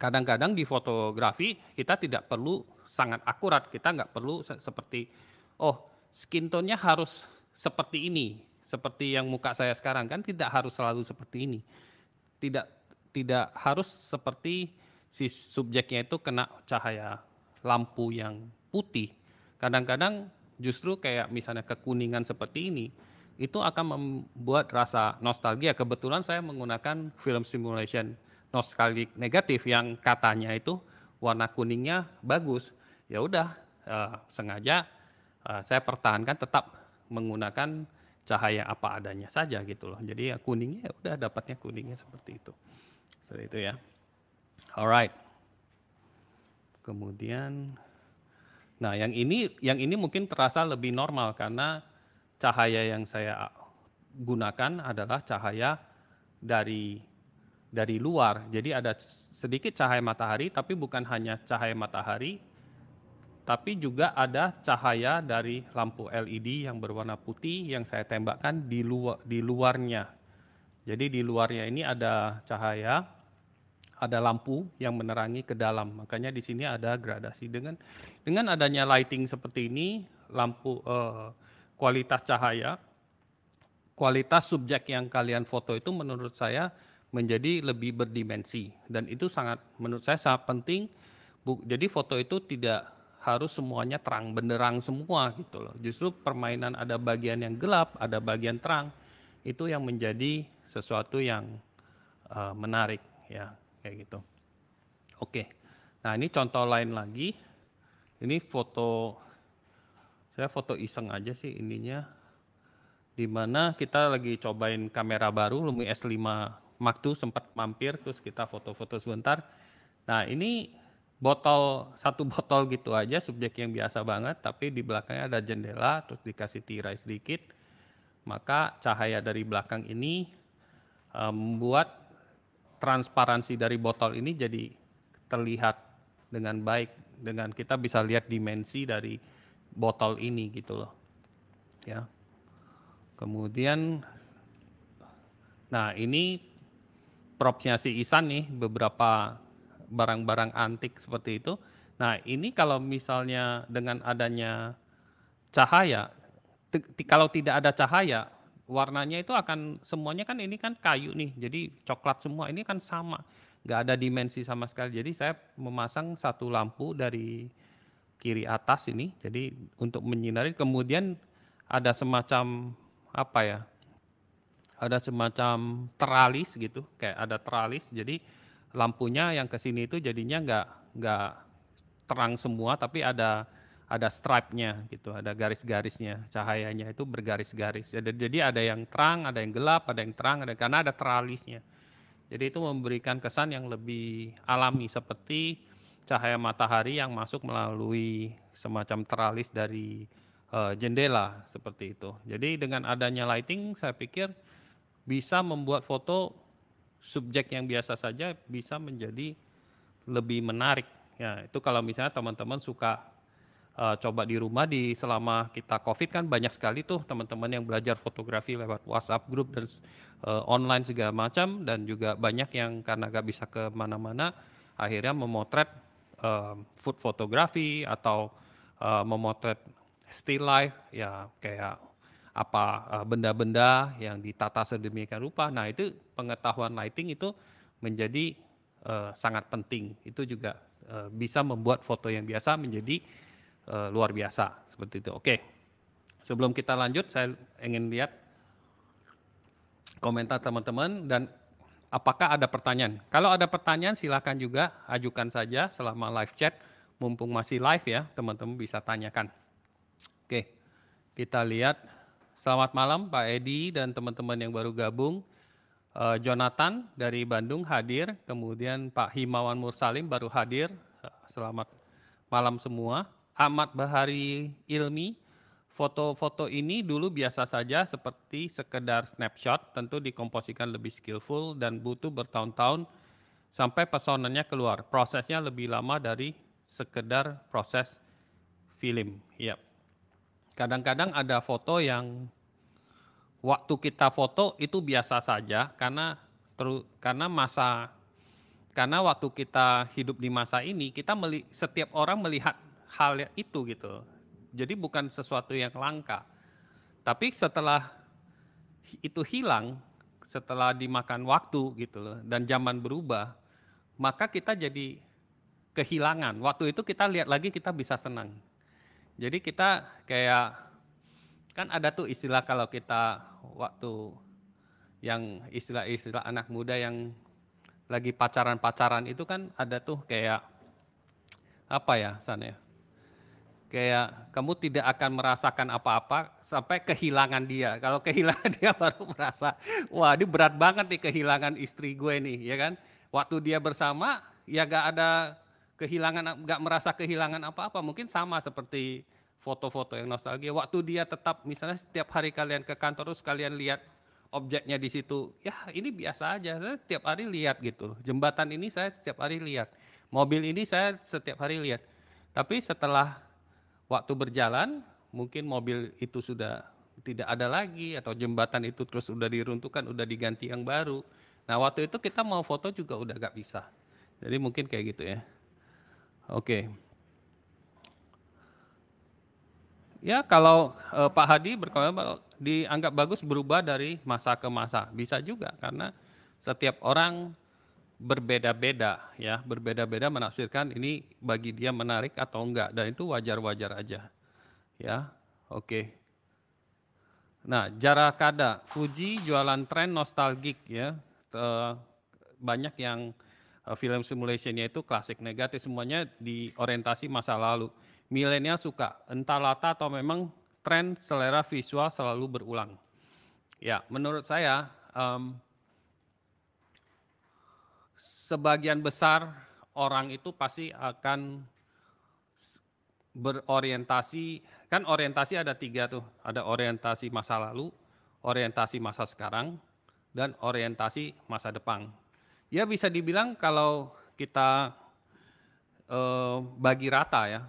kadang-kadang di fotografi kita tidak perlu sangat akurat kita nggak perlu se seperti oh skin tone-nya harus seperti ini seperti yang muka saya sekarang kan tidak harus selalu seperti ini. Tidak tidak harus seperti si subjeknya itu kena cahaya lampu yang putih. Kadang-kadang justru kayak misalnya kekuningan seperti ini itu akan membuat rasa nostalgia. Kebetulan saya menggunakan film simulation nostalgic negatif yang katanya itu warna kuningnya bagus. Ya udah uh, sengaja uh, saya pertahankan tetap menggunakan cahaya apa adanya saja gitu loh. Jadi ya kuningnya ya udah dapatnya kuningnya seperti itu. Seperti itu ya. Alright. Kemudian nah yang ini yang ini mungkin terasa lebih normal karena cahaya yang saya gunakan adalah cahaya dari dari luar. Jadi ada sedikit cahaya matahari tapi bukan hanya cahaya matahari tapi juga ada cahaya dari lampu LED yang berwarna putih yang saya tembakkan di luar di luarnya. Jadi di luarnya ini ada cahaya, ada lampu yang menerangi ke dalam. Makanya di sini ada gradasi dengan dengan adanya lighting seperti ini, lampu eh, kualitas cahaya, kualitas subjek yang kalian foto itu menurut saya menjadi lebih berdimensi dan itu sangat menurut saya sangat penting. Bu, Jadi foto itu tidak harus semuanya terang benderang semua gitu loh. Justru permainan ada bagian yang gelap, ada bagian terang itu yang menjadi sesuatu yang uh, menarik ya kayak gitu. Oke. Nah, ini contoh lain lagi. Ini foto saya foto iseng aja sih ininya di mana kita lagi cobain kamera baru Lumi S5 Mark II sempat mampir terus kita foto-foto sebentar. Nah, ini botol satu botol gitu aja subjek yang biasa banget tapi di belakangnya ada jendela terus dikasih tirai sedikit maka cahaya dari belakang ini eh, membuat transparansi dari botol ini jadi terlihat dengan baik dengan kita bisa lihat dimensi dari botol ini gitu loh ya kemudian nah ini propsnya si Isan nih beberapa barang-barang antik seperti itu. Nah, ini kalau misalnya dengan adanya cahaya, kalau tidak ada cahaya, warnanya itu akan semuanya kan ini kan kayu nih, jadi coklat semua ini kan sama, nggak ada dimensi sama sekali. Jadi saya memasang satu lampu dari kiri atas ini, jadi untuk menyinari. Kemudian ada semacam apa ya? Ada semacam teralis gitu, kayak ada teralis. Jadi lampunya yang ke sini itu jadinya nggak nggak terang semua tapi ada ada stripe-nya gitu, ada garis-garisnya, cahayanya itu bergaris-garis. Jadi ada yang terang, ada yang gelap, ada yang terang, ada karena ada teralisnya. Jadi itu memberikan kesan yang lebih alami seperti cahaya matahari yang masuk melalui semacam teralis dari uh, jendela seperti itu. Jadi dengan adanya lighting saya pikir bisa membuat foto subjek yang biasa saja bisa menjadi lebih menarik. Ya, itu kalau misalnya teman-teman suka uh, coba di rumah di selama kita COVID kan banyak sekali tuh teman-teman yang belajar fotografi lewat WhatsApp grup dan uh, online segala macam dan juga banyak yang karena gak bisa kemana-mana akhirnya memotret uh, food fotografi atau uh, memotret still life ya kayak apa eh, benda-benda yang ditata sedemikian rupa. Nah, itu pengetahuan lighting itu menjadi uh, sangat penting. Itu juga uh, bisa membuat foto yang biasa menjadi uh, luar biasa seperti itu. Oke. Sebelum kita lanjut, saya ingin lihat komentar teman-teman dan apakah ada pertanyaan? Kalau ada pertanyaan silahkan juga ajukan saja selama live chat. Mumpung masih live ya, teman-teman bisa tanyakan. Oke, kita lihat Selamat malam Pak Edi dan teman-teman yang baru gabung. Uh, Jonathan dari Bandung hadir, kemudian Pak Himawan Mursalim baru hadir. Eh, selamat malam semua. Ahmad Bahari Ilmi, foto-foto ini dulu biasa saja seperti sekedar snapshot, tentu dikomposikan lebih skillful dan butuh bertahun-tahun sampai pesonanya keluar. Prosesnya lebih lama dari sekedar proses film. Yep. Kadang-kadang ada foto yang waktu kita foto itu biasa saja karena teru, karena masa karena waktu kita hidup di masa ini kita meli, setiap orang melihat hal itu gitu. Jadi bukan sesuatu yang langka. Tapi setelah itu hilang, setelah dimakan waktu gitu loh dan zaman berubah, maka kita jadi kehilangan. Waktu itu kita lihat lagi kita bisa senang. Jadi kita kayak kan ada tuh istilah kalau kita waktu yang istilah-istilah anak muda yang lagi pacaran-pacaran itu kan ada tuh kayak apa ya sana ya kayak kamu tidak akan merasakan apa-apa sampai kehilangan dia. Kalau kehilangan dia baru merasa, wah ini berat banget nih kehilangan istri gue nih, ya kan? Waktu dia bersama, ya gak ada kehilangan nggak merasa kehilangan apa-apa mungkin sama seperti foto-foto yang nostalgia waktu dia tetap misalnya setiap hari kalian ke kantor terus kalian lihat objeknya di situ ya ini biasa aja saya setiap hari lihat gitu jembatan ini saya setiap hari lihat mobil ini saya setiap hari lihat tapi setelah waktu berjalan mungkin mobil itu sudah tidak ada lagi atau jembatan itu terus sudah diruntuhkan sudah diganti yang baru nah waktu itu kita mau foto juga udah gak bisa jadi mungkin kayak gitu ya Oke. Ya kalau uh, Pak Hadi berkomentar dianggap bagus berubah dari masa ke masa bisa juga karena setiap orang berbeda-beda ya berbeda-beda menafsirkan ini bagi dia menarik atau enggak dan itu wajar-wajar aja ya oke okay. nah ada Fuji jualan tren nostalgik ya banyak yang Eh, film simulationnya itu klasik negatif semuanya diorientasi masa lalu. Milenial suka entah lata atau memang tren selera visual selalu berulang. Ya, menurut saya um, sebagian besar orang itu pasti akan berorientasi kan orientasi ada tiga tuh ada orientasi masa lalu orientasi masa sekarang dan orientasi masa depan ya bisa dibilang kalau kita uh, bagi rata ya,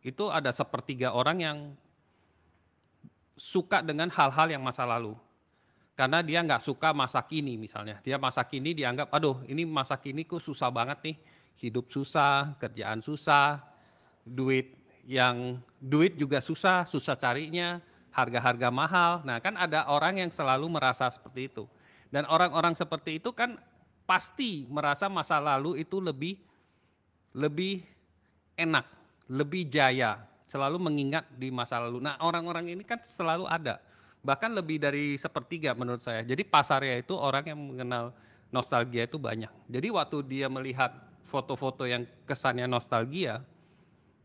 itu ada sepertiga orang yang suka dengan hal-hal yang masa lalu. Karena dia nggak suka masa kini misalnya. Dia masa kini dianggap, aduh ini masa kini kok susah banget nih. Hidup susah, kerjaan susah, duit yang duit juga susah, susah carinya, harga-harga mahal. Nah kan ada orang yang selalu merasa seperti itu. Dan orang-orang seperti itu kan pasti merasa masa lalu itu lebih lebih enak, lebih jaya, selalu mengingat di masa lalu. Nah, orang-orang ini kan selalu ada. Bahkan lebih dari sepertiga menurut saya. Jadi pasarnya itu orang yang mengenal nostalgia itu banyak. Jadi waktu dia melihat foto-foto yang kesannya nostalgia,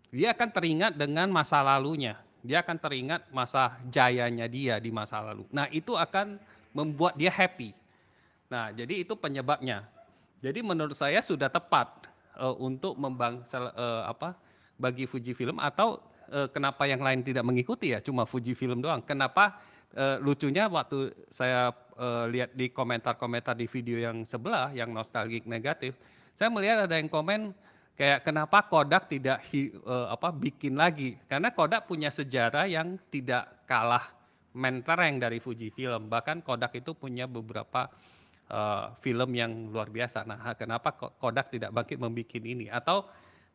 dia akan teringat dengan masa lalunya. Dia akan teringat masa jayanya dia di masa lalu. Nah, itu akan membuat dia happy Nah, jadi itu penyebabnya. Jadi menurut saya sudah tepat uh, untuk membangsa uh, eh, apa bagi Fuji Film atau uh, kenapa yang lain tidak mengikuti ya cuma Fuji Film doang. Kenapa uh, lucunya waktu saya uh, lihat di komentar-komentar di video yang sebelah yang nostalgik negatif, saya melihat ada yang komen kayak kenapa Kodak tidak uh, apa bikin lagi? Karena Kodak punya sejarah yang tidak kalah mentereng dari Fuji Film. Bahkan Kodak itu punya beberapa uh, film yang luar biasa. Nah, kenapa Kodak tidak bangkit membuat ini? Atau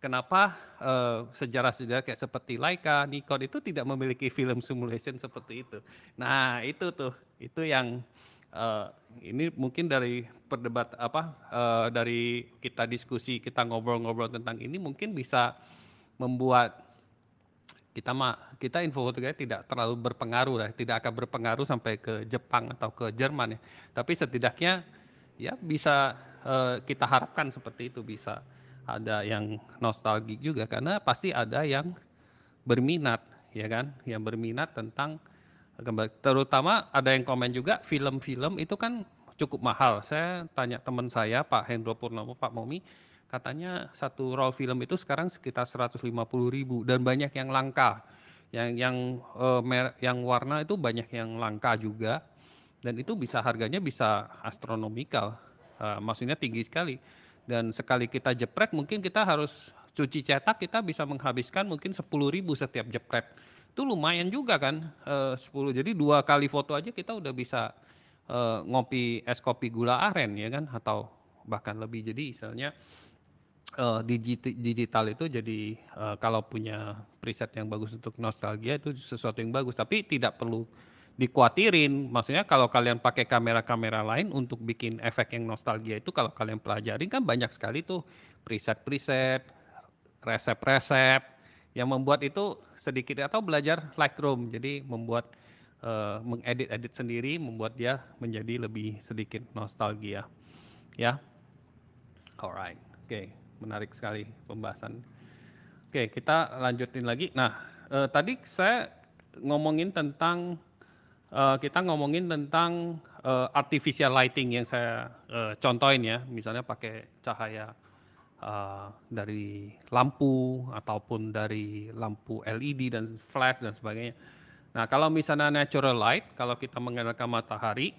kenapa uh, sejarah-sejarah kayak seperti Leica, Nikon itu tidak memiliki film simulation seperti itu? Nah, itu tuh, itu yang uh, ini mungkin dari perdebat apa uh, dari kita diskusi, kita ngobrol-ngobrol tentang ini mungkin bisa membuat kita mah kita info fotografi tidak terlalu berpengaruh lah, tidak akan berpengaruh sampai ke Jepang atau ke Jerman ya. Tapi setidaknya ya bisa eh, kita harapkan seperti itu bisa ada yang nostalgik juga karena pasti ada yang berminat ya kan, yang berminat tentang terutama ada yang komen juga film-film itu kan cukup mahal. Saya tanya teman saya Pak Hendro Purnomo, Pak Momi, katanya satu roll film itu sekarang sekitar 150 ribu dan banyak yang langka yang yang uh, mer yang warna itu banyak yang langka juga dan itu bisa harganya bisa astronomikal uh, eh, maksudnya tinggi sekali dan sekali kita jepret mungkin kita harus cuci cetak kita bisa menghabiskan mungkin 10 ribu setiap jepret itu lumayan juga kan eh, uh, 10 jadi dua kali foto aja kita udah bisa uh, ngopi es kopi gula aren ya kan atau bahkan lebih jadi misalnya uh, eh, digit digital itu jadi uh, kalau punya preset yang bagus untuk nostalgia itu sesuatu yang bagus tapi tidak perlu dikhawatirin maksudnya kalau kalian pakai kamera-kamera lain untuk bikin efek yang nostalgia itu kalau kalian pelajari kan banyak sekali tuh preset-preset resep-resep yang membuat itu sedikit atau belajar Lightroom jadi membuat uh, mengedit-edit sendiri membuat dia menjadi lebih sedikit nostalgia ya alright oke okay menarik sekali pembahasan. Oke, kita lanjutin lagi. Nah, eh, tadi saya ngomongin tentang eh, kita ngomongin tentang eh, artificial lighting yang saya eh, contohin ya, misalnya pakai cahaya eh, dari lampu ataupun dari lampu LED dan flash dan sebagainya. Nah, kalau misalnya natural light, kalau kita mengandalkan matahari,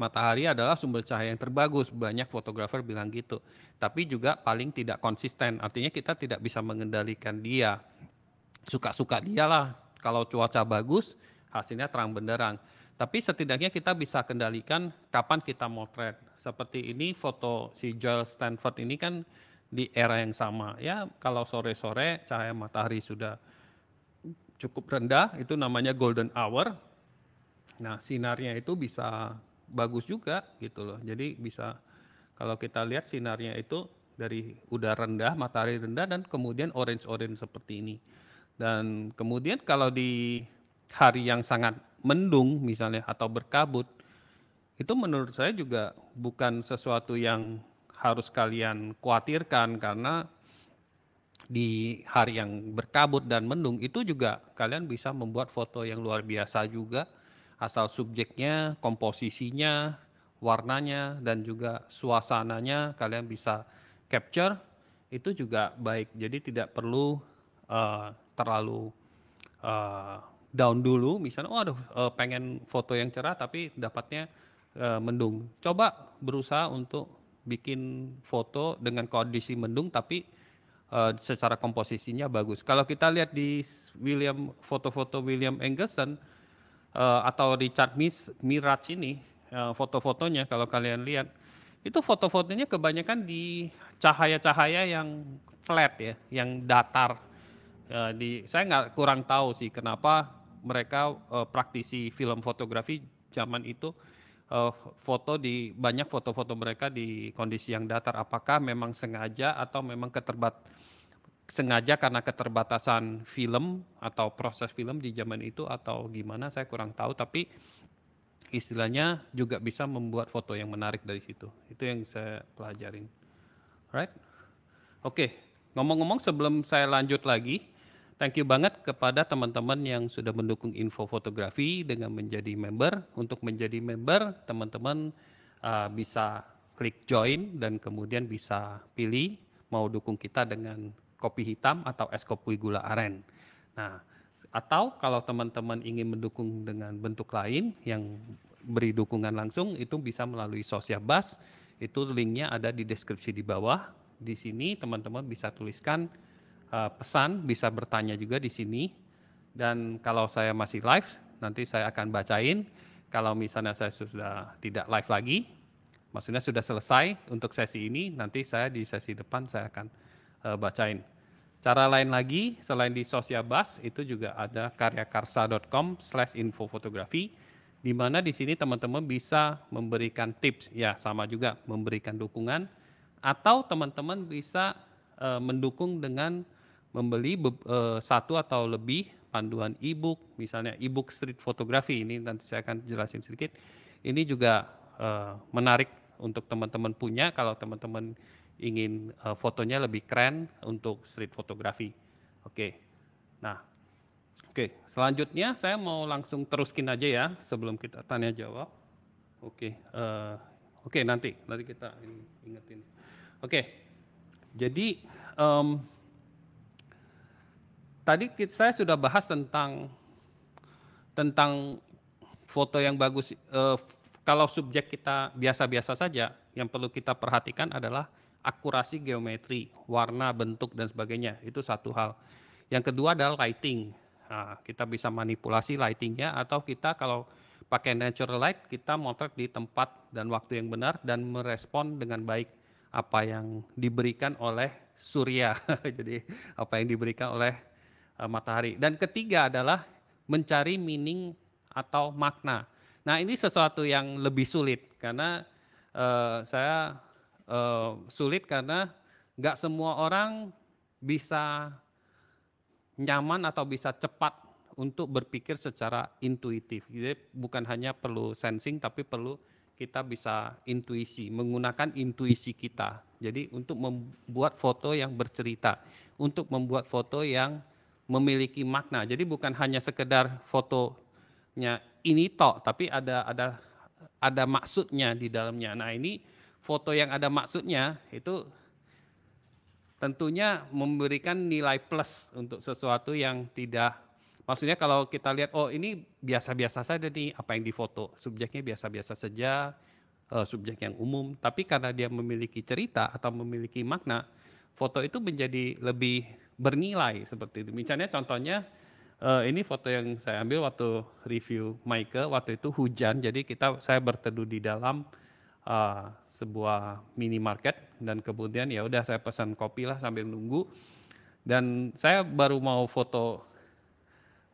matahari adalah sumber cahaya yang terbagus. Banyak fotografer bilang gitu. Tapi juga paling tidak konsisten. Artinya kita tidak bisa mengendalikan dia. Suka-suka dia lah. Kalau cuaca bagus, hasilnya terang benderang. Tapi setidaknya kita bisa kendalikan kapan kita motret. Seperti ini foto si Joel Stanford ini kan di era yang sama. Ya kalau sore-sore cahaya matahari sudah cukup rendah, itu namanya golden hour. Nah sinarnya itu bisa bagus juga gitu loh. Jadi bisa kalau kita lihat sinarnya itu dari udara rendah, matahari rendah dan kemudian orange-orange seperti ini. Dan kemudian kalau di hari yang sangat mendung misalnya atau berkabut itu menurut saya juga bukan sesuatu yang harus kalian khawatirkan karena di hari yang berkabut dan mendung itu juga kalian bisa membuat foto yang luar biasa juga asal subjeknya, komposisinya, warnanya, dan juga suasananya kalian bisa capture itu juga baik. Jadi tidak perlu uh, terlalu uh, down dulu. Misalnya, oh aduh uh, pengen foto yang cerah tapi dapatnya uh, mendung. Coba berusaha untuk bikin foto dengan kondisi mendung tapi uh, secara komposisinya bagus. Kalau kita lihat di William foto-foto William Engelson uh, atau Richard Mirage ini uh, foto-fotonya kalau kalian lihat itu foto-fotonya kebanyakan di cahaya-cahaya yang flat ya, yang datar. Uh, di saya nggak kurang tahu sih kenapa mereka uh, praktisi film fotografi zaman itu uh, foto di banyak foto-foto mereka di kondisi yang datar. Apakah memang sengaja atau memang keterbat sengaja karena keterbatasan film atau proses film di zaman itu atau gimana saya kurang tahu tapi istilahnya juga bisa membuat foto yang menarik dari situ itu yang saya pelajarin right oke okay. ngomong-ngomong sebelum saya lanjut lagi thank you banget kepada teman-teman yang sudah mendukung info fotografi dengan menjadi member untuk menjadi member teman-teman uh, bisa klik join dan kemudian bisa pilih mau dukung kita dengan kopi hitam atau es kopi gula aren. Nah, atau kalau teman-teman ingin mendukung dengan bentuk lain yang beri dukungan langsung itu bisa melalui Sosial Bus. Itu linknya ada di deskripsi di bawah. Di sini teman-teman bisa tuliskan eh, pesan, bisa bertanya juga di sini. Dan kalau saya masih live, nanti saya akan bacain. Kalau misalnya saya sudah tidak live lagi, maksudnya sudah selesai untuk sesi ini, nanti saya di sesi depan saya akan eh, bacain. Cara lain lagi, selain di sosial bus itu juga ada karyakarsa.com slash infofotografi, di mana di sini teman-teman bisa memberikan tips, ya sama juga memberikan dukungan, atau teman-teman bisa e, mendukung dengan membeli be, e, satu atau lebih panduan e-book, misalnya e-book street photography, ini nanti saya akan jelasin sedikit, ini juga e, menarik untuk teman-teman punya, kalau teman-teman ingin uh, fotonya lebih keren untuk street photography. Oke. Okay. Nah, oke, okay. selanjutnya saya mau langsung teruskin aja ya sebelum kita tanya jawab. Oke. Okay. Uh, eh, oke, okay, nanti nanti kita ingetin. Oke. Okay. Jadi um, tadi saya sudah bahas tentang tentang foto yang bagus uh, kalau subjek kita biasa-biasa saja, yang perlu kita perhatikan adalah akurasi geometri, warna, bentuk dan sebagainya. Itu satu hal. Yang kedua adalah lighting. Nah, kita bisa manipulasi lightingnya atau kita kalau pakai natural light kita motret di tempat dan waktu yang benar dan merespon dengan baik apa yang diberikan oleh surya. Jadi apa yang diberikan oleh uh, matahari. Dan ketiga adalah mencari meaning atau makna. Nah, ini sesuatu yang lebih sulit karena uh, saya Eh, sulit karena nggak semua orang bisa nyaman atau bisa cepat untuk berpikir secara intuitif. Jadi bukan hanya perlu sensing tapi perlu kita bisa intuisi, menggunakan intuisi kita. Jadi untuk membuat foto yang bercerita, untuk membuat foto yang memiliki makna. Jadi bukan hanya sekedar fotonya ini tok, tapi ada ada ada maksudnya di dalamnya. Nah, ini foto yang ada maksudnya itu tentunya memberikan nilai plus untuk sesuatu yang tidak maksudnya kalau kita lihat oh ini biasa-biasa saja nih apa yang difoto subjeknya biasa-biasa saja eh, subjek yang umum tapi karena dia memiliki cerita atau memiliki makna foto itu menjadi lebih bernilai seperti itu misalnya contohnya eh, ini foto yang saya ambil waktu review Michael waktu itu hujan jadi kita saya berteduh di dalam uh, sebuah minimarket dan kemudian ya udah saya pesan kopi lah sambil nunggu dan saya baru mau foto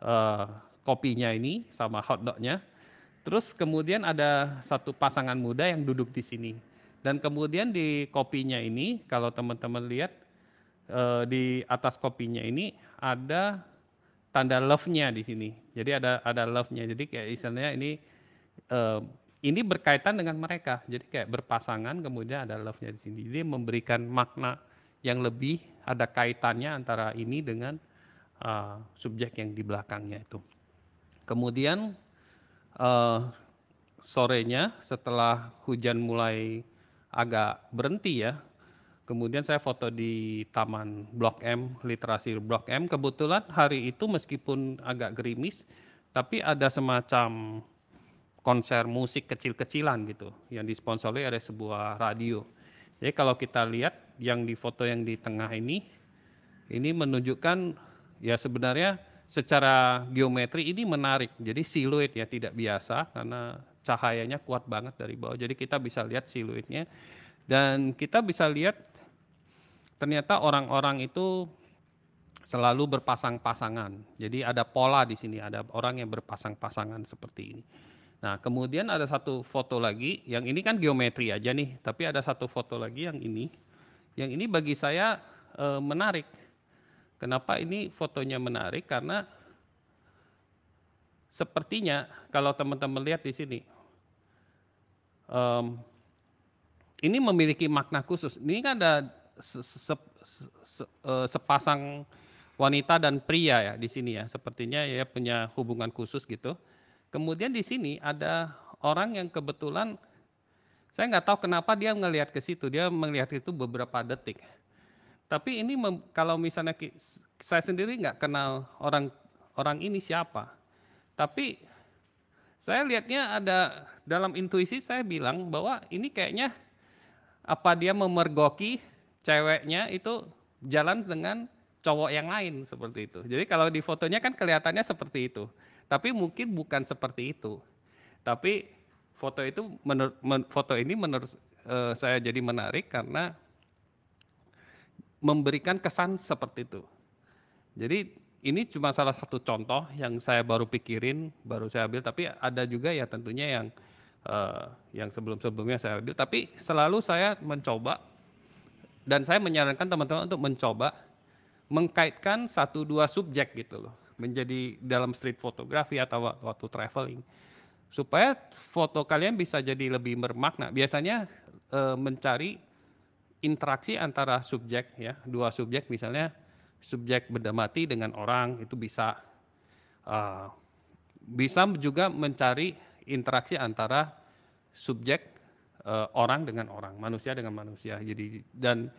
uh, kopinya ini sama hotdognya terus kemudian ada satu pasangan muda yang duduk di sini dan kemudian di kopinya ini kalau teman-teman lihat uh, di atas kopinya ini ada tanda love-nya di sini jadi ada ada love-nya jadi kayak istilahnya ini uh, ini berkaitan dengan mereka. Jadi kayak berpasangan kemudian ada love-nya di sini. Jadi memberikan makna yang lebih ada kaitannya antara ini dengan uh, subjek yang di belakangnya itu. Kemudian uh, sorenya setelah hujan mulai agak berhenti ya. Kemudian saya foto di Taman Blok M, literasi Blok M. Kebetulan hari itu meskipun agak gerimis, tapi ada semacam konser musik kecil-kecilan gitu yang disponsori ada sebuah radio. Jadi kalau kita lihat yang di foto yang di tengah ini ini menunjukkan ya sebenarnya secara geometri ini menarik. Jadi siluet ya tidak biasa karena cahayanya kuat banget dari bawah. Jadi kita bisa lihat siluetnya dan kita bisa lihat ternyata orang-orang itu selalu berpasang-pasangan. Jadi ada pola di sini, ada orang yang berpasang-pasangan seperti ini. Nah, kemudian ada satu foto lagi, yang ini kan geometri aja nih, tapi ada satu foto lagi yang ini. Yang ini bagi saya e, menarik. Kenapa ini fotonya menarik? Karena sepertinya kalau teman-teman lihat di sini, um, ini memiliki makna khusus. Ini kan ada se -se -se eh, sepasang wanita dan pria ya di sini ya. Sepertinya ya punya hubungan khusus gitu. Kemudian di sini ada orang yang kebetulan saya nggak tahu kenapa dia melihat ke situ, dia melihat itu beberapa detik. Tapi ini mem, kalau misalnya saya sendiri nggak kenal orang orang ini siapa, tapi saya lihatnya ada dalam intuisi saya bilang bahwa ini kayaknya apa dia memergoki ceweknya itu jalan dengan cowok yang lain seperti itu. Jadi kalau di fotonya kan kelihatannya seperti itu. Tapi mungkin bukan seperti itu. Tapi foto itu menurut men, foto ini menurut uh, saya jadi menarik karena memberikan kesan seperti itu. Jadi ini cuma salah satu contoh yang saya baru pikirin, baru saya ambil. Tapi ada juga ya tentunya yang uh, yang sebelum-sebelumnya saya ambil. Tapi selalu saya mencoba dan saya menyarankan teman-teman untuk mencoba mengkaitkan satu dua subjek gitu loh menjadi dalam street photography atau waktu traveling supaya foto kalian bisa jadi lebih bermakna. Biasanya e, mencari interaksi antara subjek ya, dua subjek misalnya subjek benda mati dengan orang itu bisa e, bisa juga mencari interaksi antara subjek e, orang dengan orang, manusia dengan manusia. Jadi dan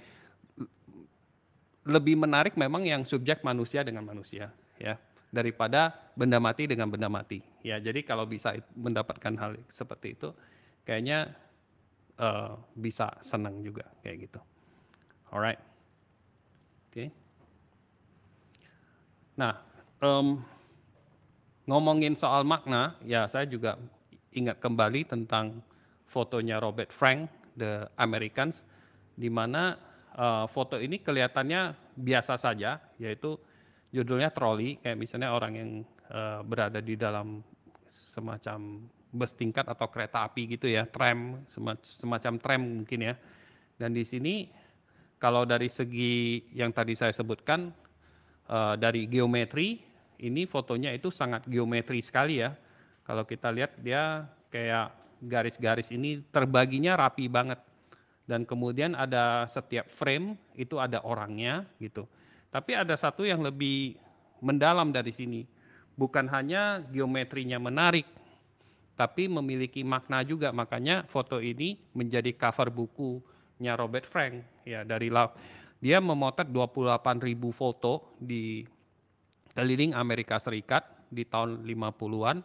lebih menarik memang yang subjek manusia dengan manusia ya daripada benda mati dengan benda mati. Ya, jadi kalau bisa mendapatkan hal seperti itu, kayaknya uh, bisa senang juga kayak gitu. Alright, oke. Okay. Nah, um, ngomongin soal makna, ya saya juga ingat kembali tentang fotonya Robert Frank, The Americans, di mana uh, foto ini kelihatannya biasa saja, yaitu judulnya troli kayak misalnya orang yang uh, berada di dalam semacam bus tingkat atau kereta api gitu ya tram semacam tram mungkin ya dan di sini kalau dari segi yang tadi saya sebutkan uh, dari geometri ini fotonya itu sangat geometri sekali ya kalau kita lihat dia kayak garis-garis ini terbaginya rapi banget dan kemudian ada setiap frame itu ada orangnya gitu tapi ada satu yang lebih mendalam dari sini. Bukan hanya geometrinya menarik, tapi memiliki makna juga. Makanya foto ini menjadi cover bukunya Robert Frank ya dari Dia memotret ribu foto di keliling Amerika Serikat di tahun 50-an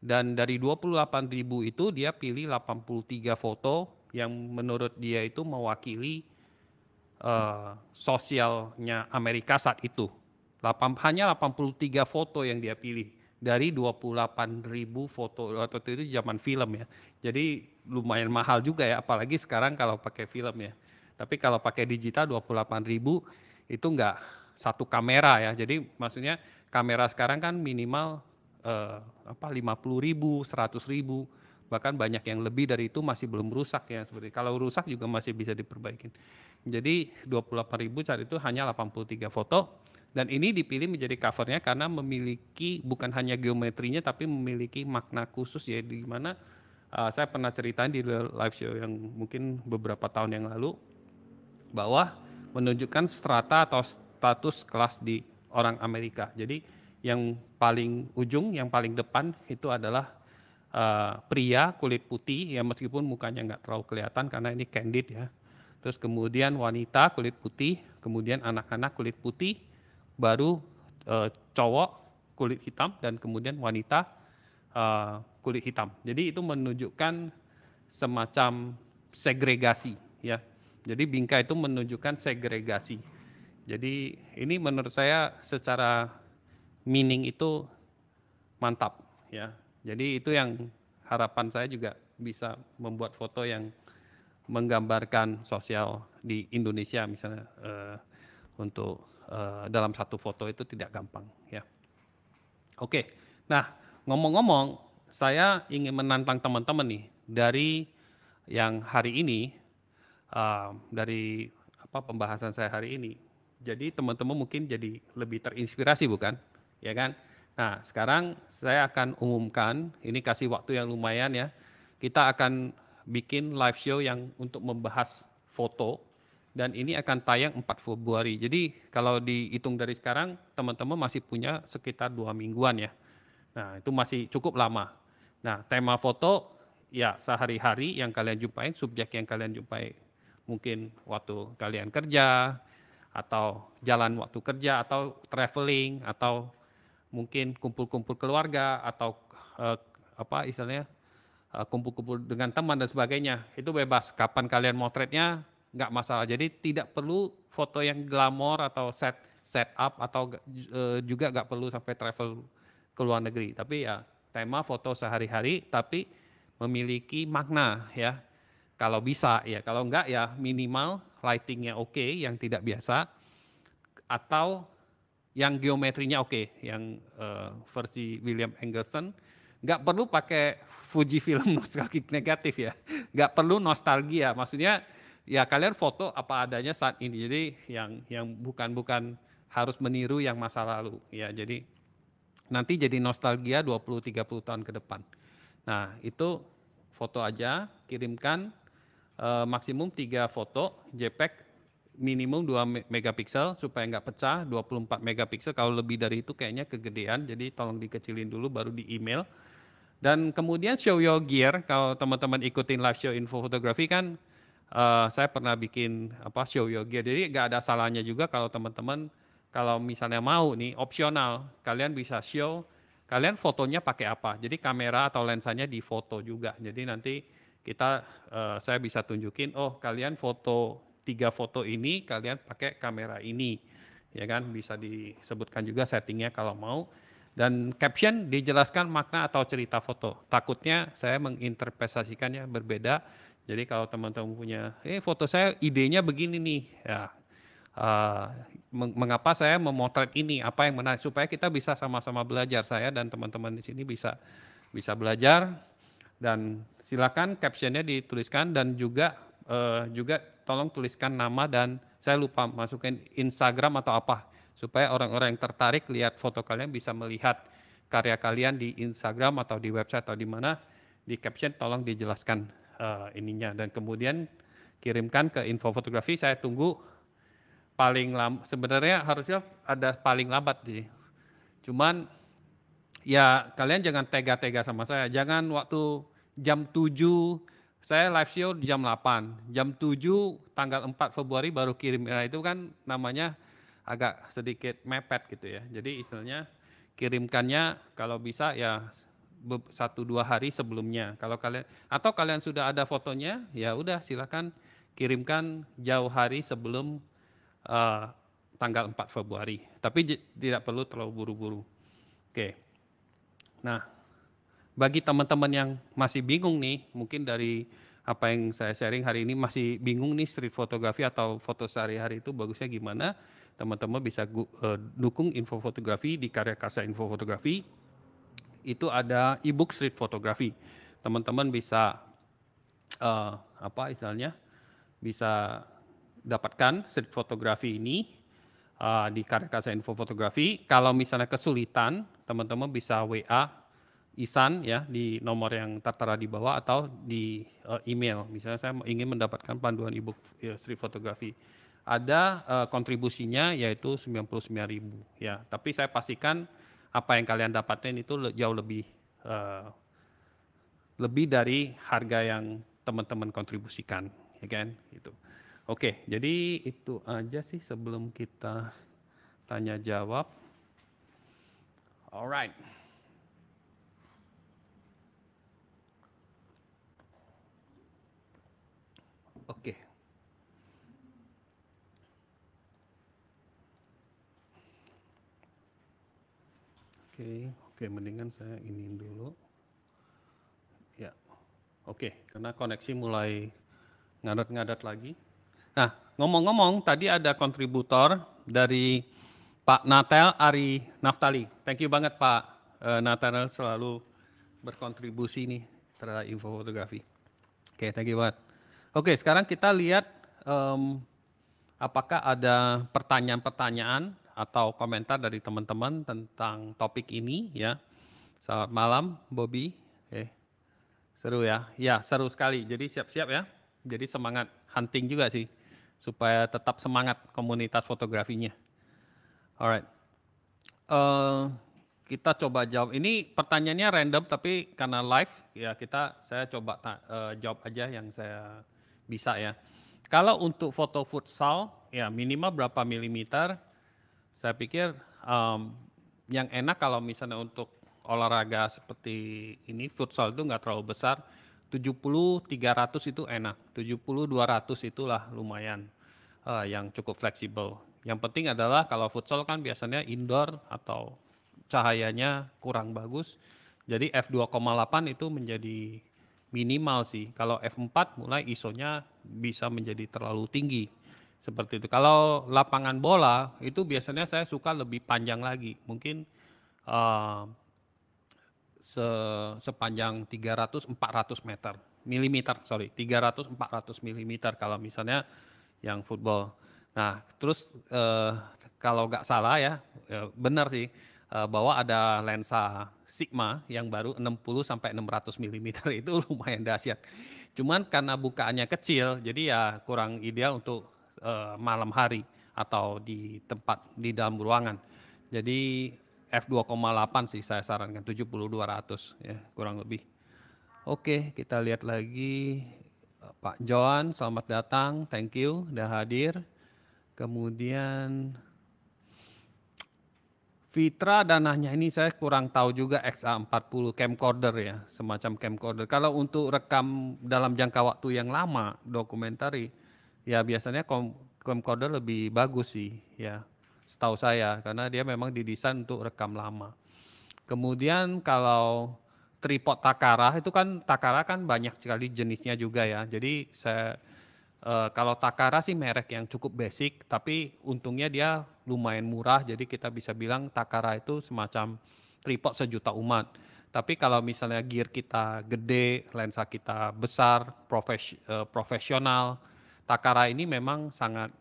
dan dari 28.000 itu dia pilih 83 foto yang menurut dia itu mewakili uh, sosialnya Amerika saat itu. Lapan, hanya 83 foto yang dia pilih dari 28 ribu foto waktu itu, itu zaman film ya. Jadi lumayan mahal juga ya, apalagi sekarang kalau pakai film ya. Tapi kalau pakai digital 28 ribu itu enggak satu kamera ya. Jadi maksudnya kamera sekarang kan minimal eh, apa 50 ribu, 100 ribu bahkan banyak yang lebih dari itu masih belum rusak ya seperti kalau rusak juga masih bisa diperbaiki jadi 28.000 saat itu hanya 83 foto dan ini dipilih menjadi covernya karena memiliki bukan hanya geometrinya tapi memiliki makna khusus ya di mana uh, saya pernah ceritain di live show yang mungkin beberapa tahun yang lalu bahwa menunjukkan strata atau status kelas di orang Amerika. Jadi yang paling ujung, yang paling depan itu adalah Eh, pria kulit putih ya meskipun mukanya nggak terlalu kelihatan karena ini candid ya. Terus kemudian wanita kulit putih, kemudian anak-anak kulit putih, baru e, cowok kulit hitam dan kemudian wanita e, kulit hitam. Jadi itu menunjukkan semacam segregasi ya. Jadi bingkai itu menunjukkan segregasi. Jadi ini menurut saya secara meaning itu mantap ya. Jadi itu yang harapan saya juga bisa membuat foto yang menggambarkan sosial di Indonesia misalnya uh, untuk uh, dalam satu foto itu tidak gampang ya. Oke. Nah, ngomong-ngomong saya ingin menantang teman-teman nih dari yang hari ini uh, dari apa pembahasan saya hari ini. Jadi teman-teman mungkin jadi lebih terinspirasi bukan? Ya kan? Nah, sekarang saya akan umumkan, ini kasih waktu yang lumayan ya. Kita akan bikin live show yang untuk membahas foto dan ini akan tayang 4 Februari. Jadi kalau dihitung dari sekarang, teman-teman masih punya sekitar dua mingguan ya. Nah, itu masih cukup lama. Nah, tema foto ya sehari-hari yang kalian jumpai, subjek yang kalian jumpai mungkin waktu kalian kerja atau jalan waktu kerja atau traveling atau mungkin kumpul-kumpul keluarga atau uh, apa istilahnya eh, kumpul-kumpul uh, dengan teman dan sebagainya itu bebas kapan kalian motretnya nggak masalah jadi tidak perlu foto yang glamor atau set set up atau uh, juga nggak perlu sampai travel ke luar negeri tapi ya tema foto sehari-hari tapi memiliki makna ya kalau bisa ya kalau enggak ya minimal lightingnya oke okay, yang tidak biasa atau yang geometrinya oke, okay, yang uh, versi William Engelson. Nggak perlu pakai Fuji film nostalgia negatif ya. Nggak perlu nostalgia. Maksudnya ya kalian foto apa adanya saat ini. Jadi yang yang bukan bukan harus meniru yang masa lalu ya. Jadi nanti jadi nostalgia 20 30 tahun ke depan. Nah, itu foto aja, kirimkan e, maksimum tiga foto JPEG minimum 2 megapiksel supaya nggak pecah 24 megapiksel kalau lebih dari itu kayaknya kegedean jadi tolong dikecilin dulu baru di email dan kemudian show your gear kalau teman-teman ikutin live show info fotografi kan uh, saya pernah bikin apa show your gear jadi nggak ada salahnya juga kalau teman-teman kalau misalnya mau nih opsional kalian bisa show kalian fotonya pakai apa jadi kamera atau lensanya di foto juga jadi nanti kita uh, saya bisa tunjukin oh kalian foto tiga foto ini kalian pakai kamera ini ya kan bisa disebutkan juga settingnya kalau mau dan caption dijelaskan makna atau cerita foto takutnya saya menginterpretasikannya berbeda jadi kalau teman-teman punya eh foto saya idenya begini nih ya uh, mengapa saya memotret ini apa yang menarik supaya kita bisa sama-sama belajar saya dan teman-teman di sini bisa bisa belajar dan silakan captionnya dituliskan dan juga uh, juga tolong tuliskan nama dan saya lupa masukin Instagram atau apa supaya orang-orang yang tertarik lihat foto kalian bisa melihat karya kalian di Instagram atau di website atau di mana di caption tolong dijelaskan uh, ininya dan kemudian kirimkan ke info fotografi saya tunggu paling lam sebenarnya harusnya ada paling lambat sih cuman ya kalian jangan tega-tega sama saya jangan waktu jam 7 saya live show jam 8, jam 7 tanggal 4 Februari baru kirim. Nah, itu kan namanya agak sedikit mepet gitu ya. Jadi istilahnya kirimkannya kalau bisa ya satu dua hari sebelumnya. Kalau kalian atau kalian sudah ada fotonya, ya udah silakan kirimkan jauh hari sebelum uh, tanggal 4 Februari. Tapi tidak perlu terlalu buru-buru. Oke. Nah, bagi teman-teman yang masih bingung nih, mungkin dari apa yang saya sharing hari ini masih bingung nih street fotografi atau foto sehari-hari itu bagusnya gimana, teman-teman bisa uh, dukung info fotografi di karya karsa info fotografi. Itu ada e-book street fotografi. Teman-teman bisa uh, apa Misalnya Bisa dapatkan street fotografi ini uh, di karya karsa info fotografi. Kalau misalnya kesulitan, teman-teman bisa WA Isan ya di nomor yang tertera di bawah atau di uh, email. Misalnya saya ingin mendapatkan panduan ebook ya, street photography. Ada uh, kontribusinya yaitu 99.000 ya. Tapi saya pastikan apa yang kalian dapatkan itu le jauh lebih uh, lebih dari harga yang teman-teman kontribusikan, ya kan? Itu. Oke, jadi itu aja sih sebelum kita tanya jawab. Alright. Oke. Oke, oke mendingan saya iniin dulu. Ya. Oke, karena koneksi mulai ngadat-ngadat lagi. Nah, ngomong-ngomong tadi ada kontributor dari Pak Natal Ari Naftali. Thank you banget Pak uh, selalu berkontribusi nih terhadap info fotografi. Oke, okay, thank you banget. Oke, sekarang kita lihat um, apakah ada pertanyaan-pertanyaan atau komentar dari teman-teman tentang topik ini ya. Selamat malam, Bobby. Oke. Eh, seru ya. Ya, seru sekali. Jadi siap-siap ya. Jadi semangat hunting juga sih supaya tetap semangat komunitas fotografinya. Alright. Uh, kita coba jawab. Ini pertanyaannya random tapi karena live ya kita saya coba uh, jawab aja yang saya bisa ya. Kalau untuk foto futsal, ya minimal berapa milimeter? Saya pikir um, yang enak kalau misalnya untuk olahraga seperti ini, futsal itu nggak terlalu besar. 70 300 itu enak, 70 200 itulah lumayan uh, yang cukup fleksibel. Yang penting adalah kalau futsal kan biasanya indoor atau cahayanya kurang bagus. Jadi f2,8 itu menjadi minimal sih. Kalau F4 mulai ISO-nya bisa menjadi terlalu tinggi. Seperti itu. Kalau lapangan bola itu biasanya saya suka lebih panjang lagi. Mungkin uh, se sepanjang 300 400 meter. Milimeter, sorry, 300 400 milimeter kalau misalnya yang football. Nah, terus uh, kalau nggak salah ya, ya benar sih Eh, bahwa ada lensa Sigma yang baru 60 sampai 600 mm itu lumayan dahsyat. Cuman karena bukaannya kecil, jadi ya kurang ideal untuk uh, malam hari atau di tempat di dalam ruangan. Jadi f2,8 sih saya sarankan 70-200 ya kurang lebih. Oke, kita lihat lagi eh, Pak John, selamat datang, thank you sudah hadir. Kemudian Fitra dananya ini saya kurang tahu juga XA40 camcorder ya, semacam camcorder. Kalau untuk rekam dalam jangka waktu yang lama dokumentari, ya biasanya camcorder lebih bagus sih ya, setahu saya karena dia memang didesain untuk rekam lama. Kemudian kalau tripod Takara itu kan Takara kan banyak sekali jenisnya juga ya. Jadi saya Uh, kalau Takara sih merek yang cukup basic, tapi untungnya dia lumayan murah, jadi kita bisa bilang Takara itu semacam tripod sejuta umat. Tapi kalau misalnya gear kita gede, lensa kita besar, profes uh, profesional, Takara ini memang sangat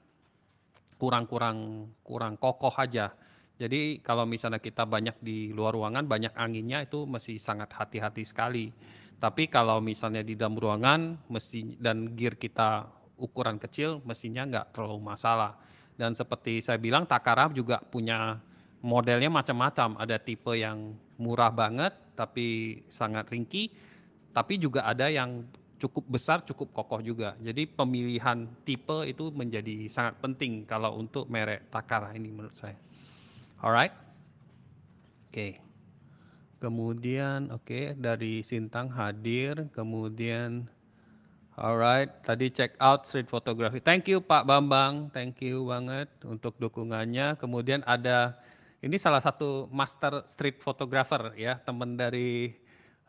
kurang-kurang kurang kokoh aja. Jadi kalau misalnya kita banyak di luar ruangan, banyak anginnya itu masih sangat hati-hati sekali. Tapi kalau misalnya di dalam ruangan mesti dan gear kita ukuran kecil mesinnya nggak terlalu masalah. Dan seperti saya bilang Takara juga punya modelnya macam-macam. Ada tipe yang murah banget tapi sangat ringki tapi juga ada yang cukup besar, cukup kokoh juga. Jadi pemilihan tipe itu menjadi sangat penting kalau untuk merek Takara ini menurut saya. Alright. Oke. Okay. Kemudian oke okay, dari Sintang hadir, kemudian Alright, tadi check out street photography. Thank you Pak Bambang, thank you banget untuk dukungannya. Kemudian ada ini salah satu master street photographer ya, teman dari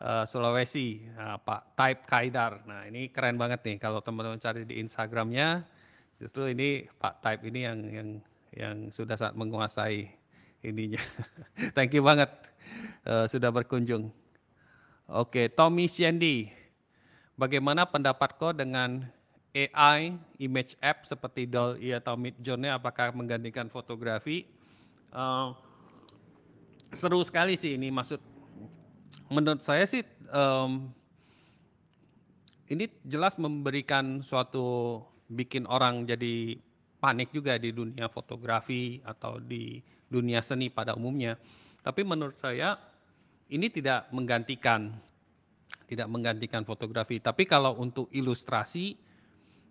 uh, Sulawesi, nah, Pak Type Kaidar. Nah ini keren banget nih kalau teman-teman cari di Instagramnya. Justru ini Pak Type ini yang yang yang sudah saat menguasai ininya. thank you banget uh, sudah berkunjung. Oke, okay, Tommy Shandy. Bagaimana pendapat kau dengan AI image app seperti Dolly iya, atau Midjourney apakah menggantikan fotografi? Uh, seru sekali sih ini maksud menurut saya sih um, ini jelas memberikan suatu bikin orang jadi panik juga di dunia fotografi atau di dunia seni pada umumnya. Tapi menurut saya ini tidak menggantikan tidak menggantikan fotografi. Tapi kalau untuk ilustrasi,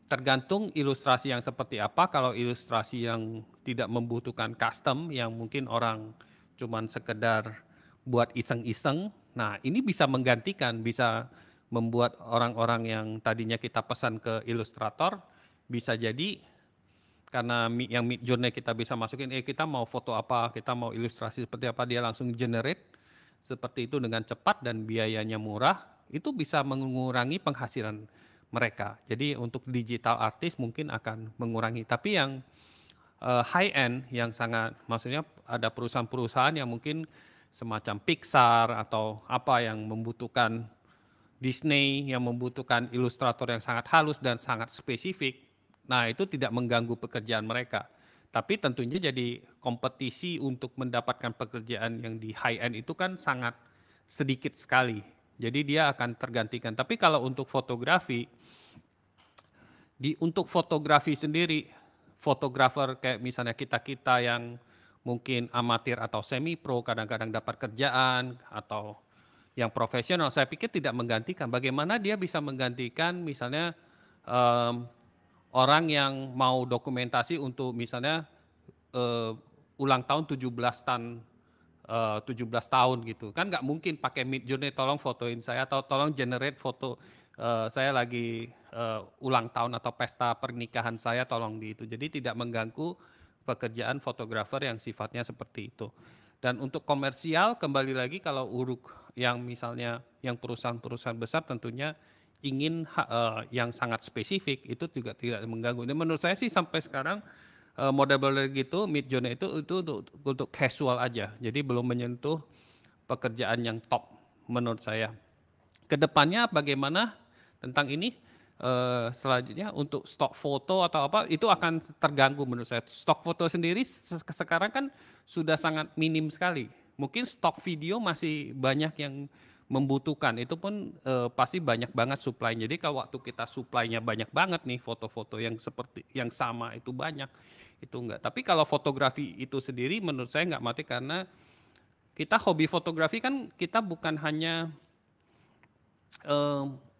tergantung ilustrasi yang seperti apa. Kalau ilustrasi yang tidak membutuhkan custom, yang mungkin orang cuman sekedar buat iseng-iseng, nah ini bisa menggantikan, bisa membuat orang-orang yang tadinya kita pesan ke ilustrator, bisa jadi karena yang mid journey kita bisa masukin, eh kita mau foto apa, kita mau ilustrasi seperti apa, dia langsung generate seperti itu dengan cepat dan biayanya murah itu bisa mengurangi penghasilan mereka. Jadi untuk digital artis mungkin akan mengurangi. Tapi yang uh, eh, high end yang sangat maksudnya ada perusahaan-perusahaan yang mungkin semacam Pixar atau apa yang membutuhkan Disney yang membutuhkan ilustrator yang sangat halus dan sangat spesifik. Nah, itu tidak mengganggu pekerjaan mereka. Tapi tentunya jadi kompetisi untuk mendapatkan pekerjaan yang di high end itu kan sangat sedikit sekali jadi dia akan tergantikan. Tapi kalau untuk fotografi, di untuk fotografi sendiri, fotografer kayak misalnya kita-kita yang mungkin amatir atau semi pro kadang-kadang dapat kerjaan atau yang profesional saya pikir tidak menggantikan bagaimana dia bisa menggantikan misalnya um, orang yang mau dokumentasi untuk misalnya uh, ulang tahun 17 tahun Eh, uh, 17 tahun gitu kan nggak mungkin pakai Mid Journey tolong fotoin saya atau tolong generate foto uh, saya lagi uh, ulang tahun atau pesta pernikahan saya tolong di itu jadi tidak mengganggu pekerjaan fotografer yang sifatnya seperti itu dan untuk komersial kembali lagi kalau uruk yang misalnya yang perusahaan-perusahaan besar tentunya ingin uh, yang sangat spesifik itu juga tidak mengganggu dan menurut saya sih sampai sekarang uh, eh, model-model gitu mid journey itu itu untuk untuk casual aja. Jadi belum menyentuh pekerjaan yang top menurut saya. Kedepannya bagaimana tentang ini? Uh, selanjutnya untuk stok foto atau apa itu akan terganggu menurut saya. Stok foto sendiri sekarang kan sudah sangat minim sekali. Mungkin stok video masih banyak yang membutuhkan itu pun e, pasti banyak banget supply. Jadi kalau waktu kita supply-nya banyak banget nih foto-foto yang seperti yang sama itu banyak itu enggak. Tapi kalau fotografi itu sendiri menurut saya enggak mati karena kita hobi fotografi kan kita bukan hanya e,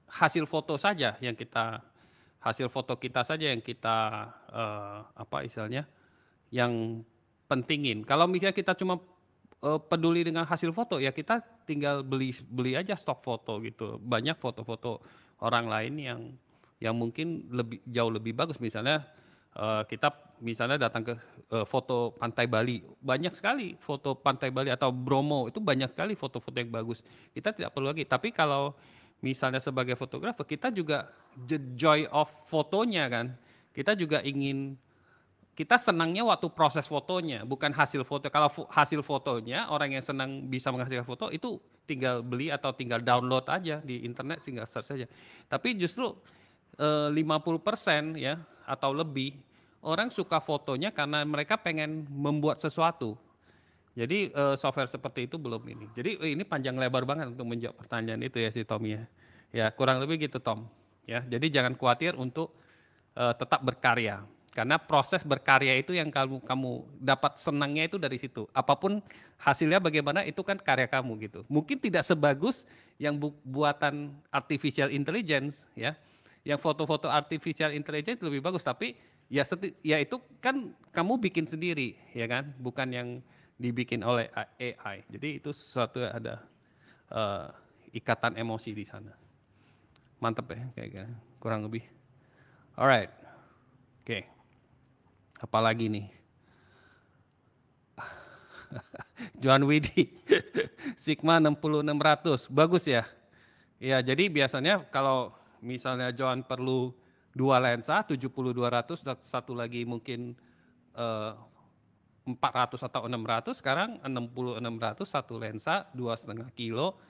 hasil foto saja yang kita hasil foto kita saja yang kita e, apa istilahnya yang pentingin. Kalau misalnya kita cuma uh, peduli dengan hasil foto ya kita tinggal beli beli aja stok foto gitu banyak foto-foto orang lain yang yang mungkin lebih jauh lebih bagus misalnya uh, kita misalnya datang ke uh, foto pantai Bali banyak sekali foto pantai Bali atau Bromo itu banyak sekali foto-foto yang bagus kita tidak perlu lagi tapi kalau misalnya sebagai fotografer kita juga the joy of fotonya kan kita juga ingin kita senangnya waktu proses fotonya, bukan hasil foto. Kalau hasil fotonya, orang yang senang bisa menghasilkan foto itu tinggal beli atau tinggal download aja di internet, tinggal search saja. Tapi justru 50 eh, persen ya atau lebih orang suka fotonya karena mereka pengen membuat sesuatu. Jadi eh, software seperti itu belum ini. Jadi ini panjang lebar banget untuk menjawab pertanyaan itu ya si Tom ya. Ya kurang lebih gitu Tom. Ya, jadi jangan khawatir untuk uh, tetap berkarya karena proses berkarya itu yang kamu kamu dapat senangnya itu dari situ. Apapun hasilnya bagaimana itu kan karya kamu gitu. Mungkin tidak sebagus yang bu buatan artificial intelligence ya. Yang foto-foto artificial intelligence lebih bagus tapi ya seti ya itu kan kamu bikin sendiri ya kan, bukan yang dibikin oleh AI. Jadi itu sesuatu yang ada uh, ikatan emosi di sana. Mantap ya kayak kurang lebih. Alright. Okay. Apalagi nih. John Widi. Sigma 6600. Bagus ya. Ya, jadi biasanya kalau misalnya John perlu dua lensa 70-200 dan satu lagi mungkin eh, 400 atau 600 sekarang 60 600 satu lensa dua setengah kilo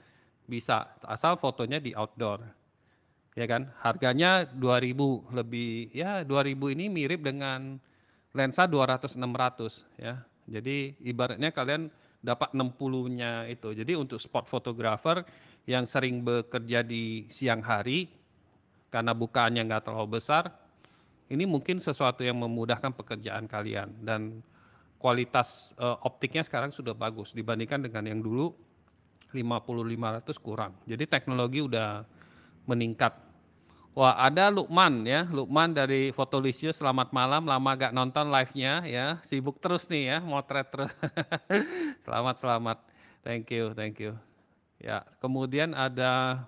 bisa asal fotonya di outdoor ya kan harganya 2000 lebih ya 2000 ini mirip dengan lensa 200 600 ya. Jadi ibaratnya kalian dapat 60-nya itu. Jadi untuk spot fotografer yang sering bekerja di siang hari karena bukaannya nggak terlalu besar, ini mungkin sesuatu yang memudahkan pekerjaan kalian dan kualitas uh, optiknya sekarang sudah bagus dibandingkan dengan yang dulu 50 500 kurang. Jadi teknologi udah meningkat Wah, ada Lukman ya, Lukman dari Fotolisius. Selamat malam, lama gak nonton live-nya ya. Sibuk terus nih ya, motret terus. selamat, selamat. Thank you, thank you. Ya, kemudian ada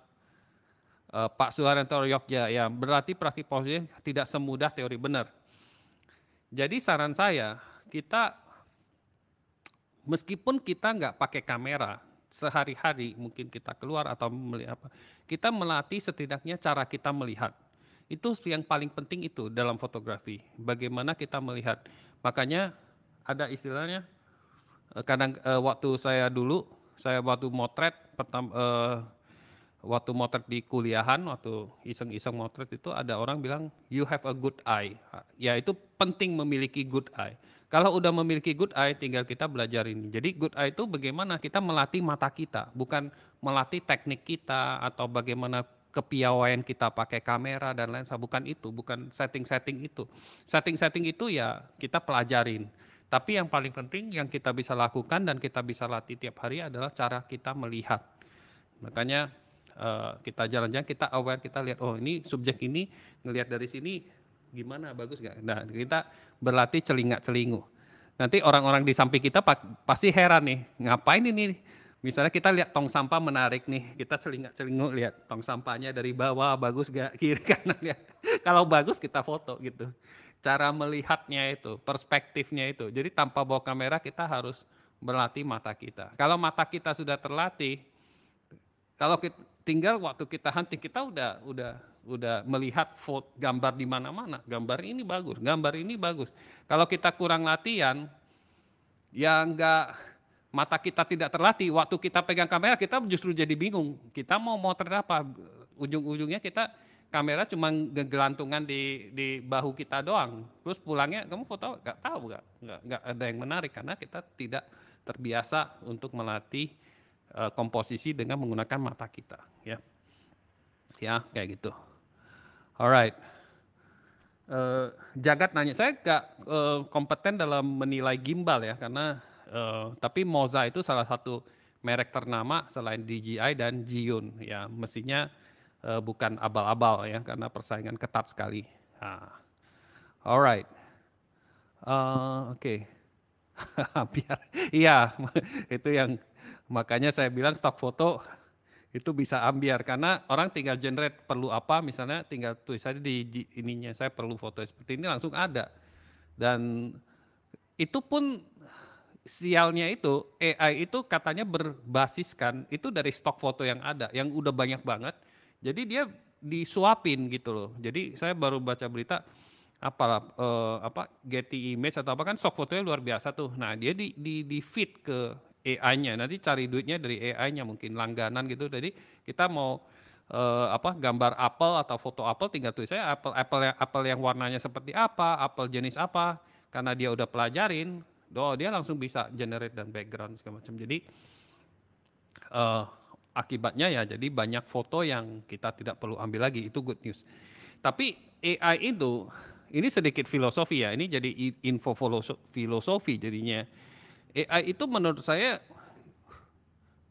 uh, Pak Suharyanto Yogyakarta. Ya, berarti praktik posisi tidak semudah teori benar. Jadi saran saya, kita meskipun kita nggak pakai kamera, sehari-hari mungkin kita keluar atau melihat apa kita melatih setidaknya cara kita melihat itu yang paling penting itu dalam fotografi bagaimana kita melihat makanya ada istilahnya eh, kadang eh, waktu saya dulu saya waktu motret pertama eh, waktu motret di kuliahan waktu iseng-iseng motret itu ada orang bilang you have a good eye ya itu penting memiliki good eye kalau udah memiliki good eye, tinggal kita belajar ini. Jadi good eye itu bagaimana kita melatih mata kita, bukan melatih teknik kita atau bagaimana kepiawaian kita pakai kamera dan lain sebagainya. bukan itu, bukan setting-setting itu. Setting-setting itu ya kita pelajarin. Tapi yang paling penting yang kita bisa lakukan dan kita bisa latih tiap hari adalah cara kita melihat. Makanya eh, kita jalan-jalan kita aware, kita lihat oh ini subjek ini ngelihat dari sini gimana bagus nggak? Nah kita berlatih celingak celingu. Nanti orang-orang di samping kita pasti heran nih, ngapain ini? Misalnya kita lihat tong sampah menarik nih, kita celingak celingu lihat tong sampahnya dari bawah bagus gak kiri kanan ya. Kalau bagus kita foto gitu. Cara melihatnya itu, perspektifnya itu. Jadi tanpa bawa kamera kita harus berlatih mata kita. Kalau mata kita sudah terlatih, kalau kita, tinggal waktu kita hunting kita udah udah udah melihat fold gambar di mana-mana. Gambar ini bagus, gambar ini bagus. Kalau kita kurang latihan, ya enggak mata kita tidak terlatih. Waktu kita pegang kamera kita justru jadi bingung. Kita mau mau apa? Ujung-ujungnya kita kamera cuma gelantungan di di bahu kita doang. Terus pulangnya kamu foto enggak tahu enggak, enggak, enggak ada yang menarik karena kita tidak terbiasa untuk melatih eh, komposisi dengan menggunakan mata kita ya ya kayak gitu Alright. Uh, eh, Jagat nanya, saya nggak uh, kompeten dalam menilai gimbal ya, karena uh, tapi Moza itu salah satu merek ternama selain DJI dan Jiyun ya, mestinya uh, bukan abal-abal ya, karena persaingan ketat sekali. Nah. Alright, uh, oke, okay. biar, iya itu yang makanya saya bilang stok foto itu bisa ambiar karena orang tinggal generate perlu apa misalnya tinggal tulis saja di ininya saya perlu foto seperti ini langsung ada dan itu pun sialnya itu AI itu katanya berbasiskan itu dari stok foto yang ada yang udah banyak banget jadi dia disuapin gitu loh jadi saya baru baca berita apa eh, apa Getty Image atau apa kan stok fotonya luar biasa tuh nah dia di di, di feed ke AI-nya. Nanti cari duitnya dari AI-nya mungkin langganan gitu. Jadi kita mau eh, apa gambar apel atau foto apel tinggal tulis saya apel apel yang apel yang warnanya seperti apa, apel jenis apa. Karena dia udah pelajarin, doa dia langsung bisa generate dan background segala macam. Jadi eh, akibatnya ya jadi banyak foto yang kita tidak perlu ambil lagi itu good news. Tapi AI itu ini sedikit filosofi ya, ini jadi info filosofi jadinya AI itu menurut saya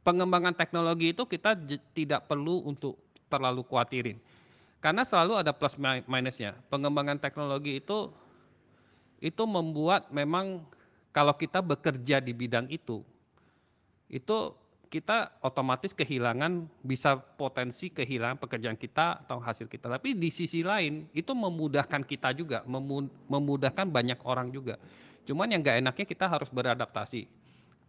pengembangan teknologi itu kita tidak perlu untuk terlalu khawatirin. Karena selalu ada plus minusnya. Pengembangan teknologi itu itu membuat memang kalau kita bekerja di bidang itu itu kita otomatis kehilangan bisa potensi kehilangan pekerjaan kita atau hasil kita. Tapi di sisi lain itu memudahkan kita juga, memudahkan banyak orang juga. Cuman yang nggak enaknya kita harus beradaptasi.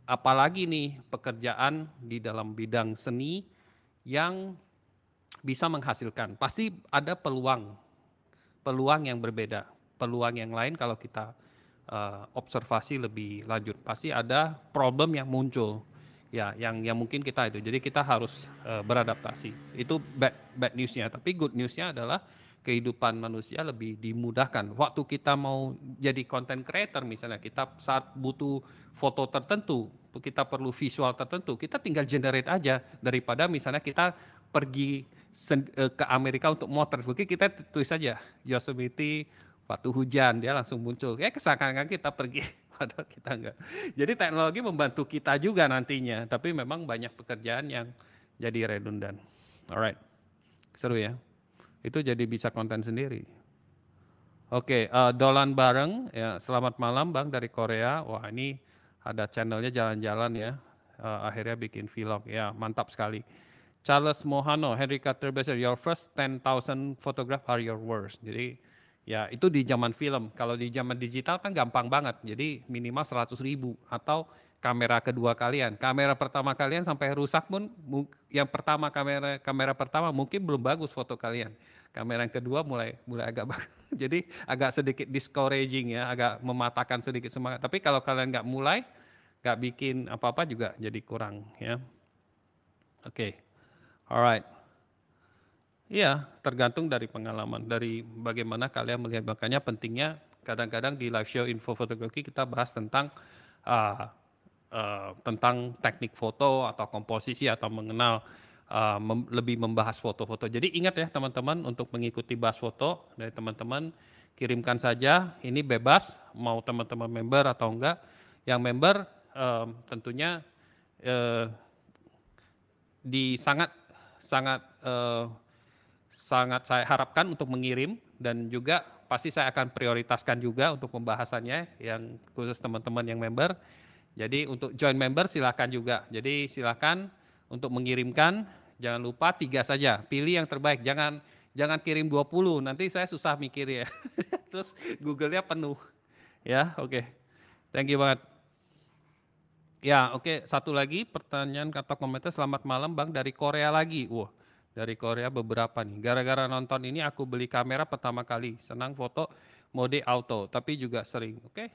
Apalagi nih pekerjaan di dalam bidang seni yang bisa menghasilkan. Pasti ada peluang, peluang yang berbeda, peluang yang lain kalau kita uh, observasi lebih lanjut. Pasti ada problem yang muncul ya yang yang mungkin kita itu jadi kita harus uh, beradaptasi itu bad bad newsnya tapi good newsnya adalah kehidupan manusia lebih dimudahkan. Waktu kita mau jadi content creator misalnya, kita saat butuh foto tertentu, kita perlu visual tertentu, kita tinggal generate aja daripada misalnya kita pergi eh, ke Amerika untuk motor. Mungkin kita tulis saja Yosemite waktu hujan dia langsung muncul. Ya kesakangan kita pergi padahal kita enggak. Jadi teknologi membantu kita juga nantinya, tapi memang banyak pekerjaan yang jadi redundant. Alright. Seru ya itu jadi bisa konten sendiri. Oke, okay, uh, eh, Dolan bareng. Ya, selamat malam Bang dari Korea. Wah ini ada channelnya jalan-jalan ya. Uh, akhirnya bikin vlog. Ya mantap sekali. Charles Mohano, Henry Carter Besser, your first 10,000 photograph are your worst. Jadi ya itu di zaman film. Kalau di zaman digital kan gampang banget. Jadi minimal 100.000 ribu atau kamera kedua kalian. Kamera pertama kalian sampai rusak pun yang pertama kamera kamera pertama mungkin belum bagus foto kalian. Kamera yang kedua mulai mulai agak Jadi agak sedikit discouraging ya, agak mematakan sedikit semangat. Tapi kalau kalian nggak mulai, nggak bikin apa-apa juga jadi kurang ya. Oke. Okay. Alright. Iya, tergantung dari pengalaman, dari bagaimana kalian melihat. Makanya pentingnya kadang-kadang di live show info fotografi kita bahas tentang uh, Eh, tentang teknik foto atau komposisi atau mengenal uh, mem lebih membahas foto-foto. Jadi ingat ya teman-teman untuk mengikuti bahas foto dari teman-teman kirimkan saja ini bebas mau teman-teman member atau enggak. Yang member um, tentunya uh, di sangat sangat uh, sangat saya harapkan untuk mengirim dan juga pasti saya akan prioritaskan juga untuk pembahasannya yang khusus teman-teman yang member jadi untuk join member silahkan juga. Jadi silahkan untuk mengirimkan, jangan lupa tiga saja, pilih yang terbaik. Jangan jangan kirim 20, nanti saya susah mikir ya. Terus Google-nya penuh. Ya, oke. Okay. Thank you banget. Ya, oke. Okay. Satu lagi pertanyaan atau komentar, selamat malam Bang dari Korea lagi. Wah, dari Korea beberapa nih. Gara-gara nonton ini aku beli kamera pertama kali. Senang foto mode auto, tapi juga sering. Oke. Okay.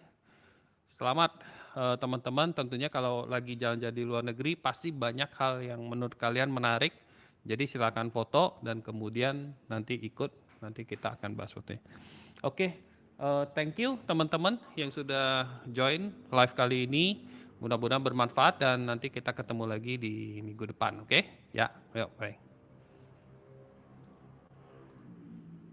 Selamat Eh, teman-teman tentunya kalau lagi jalan-jalan di luar negeri pasti banyak hal yang menurut kalian menarik. Jadi silakan foto dan kemudian nanti ikut nanti kita akan bahas Oke, okay, uh, eh, thank you teman-teman yang sudah join live kali ini. Mudah-mudahan bermanfaat dan nanti kita ketemu lagi di minggu depan, oke? Okay? Ya, yuk, baik.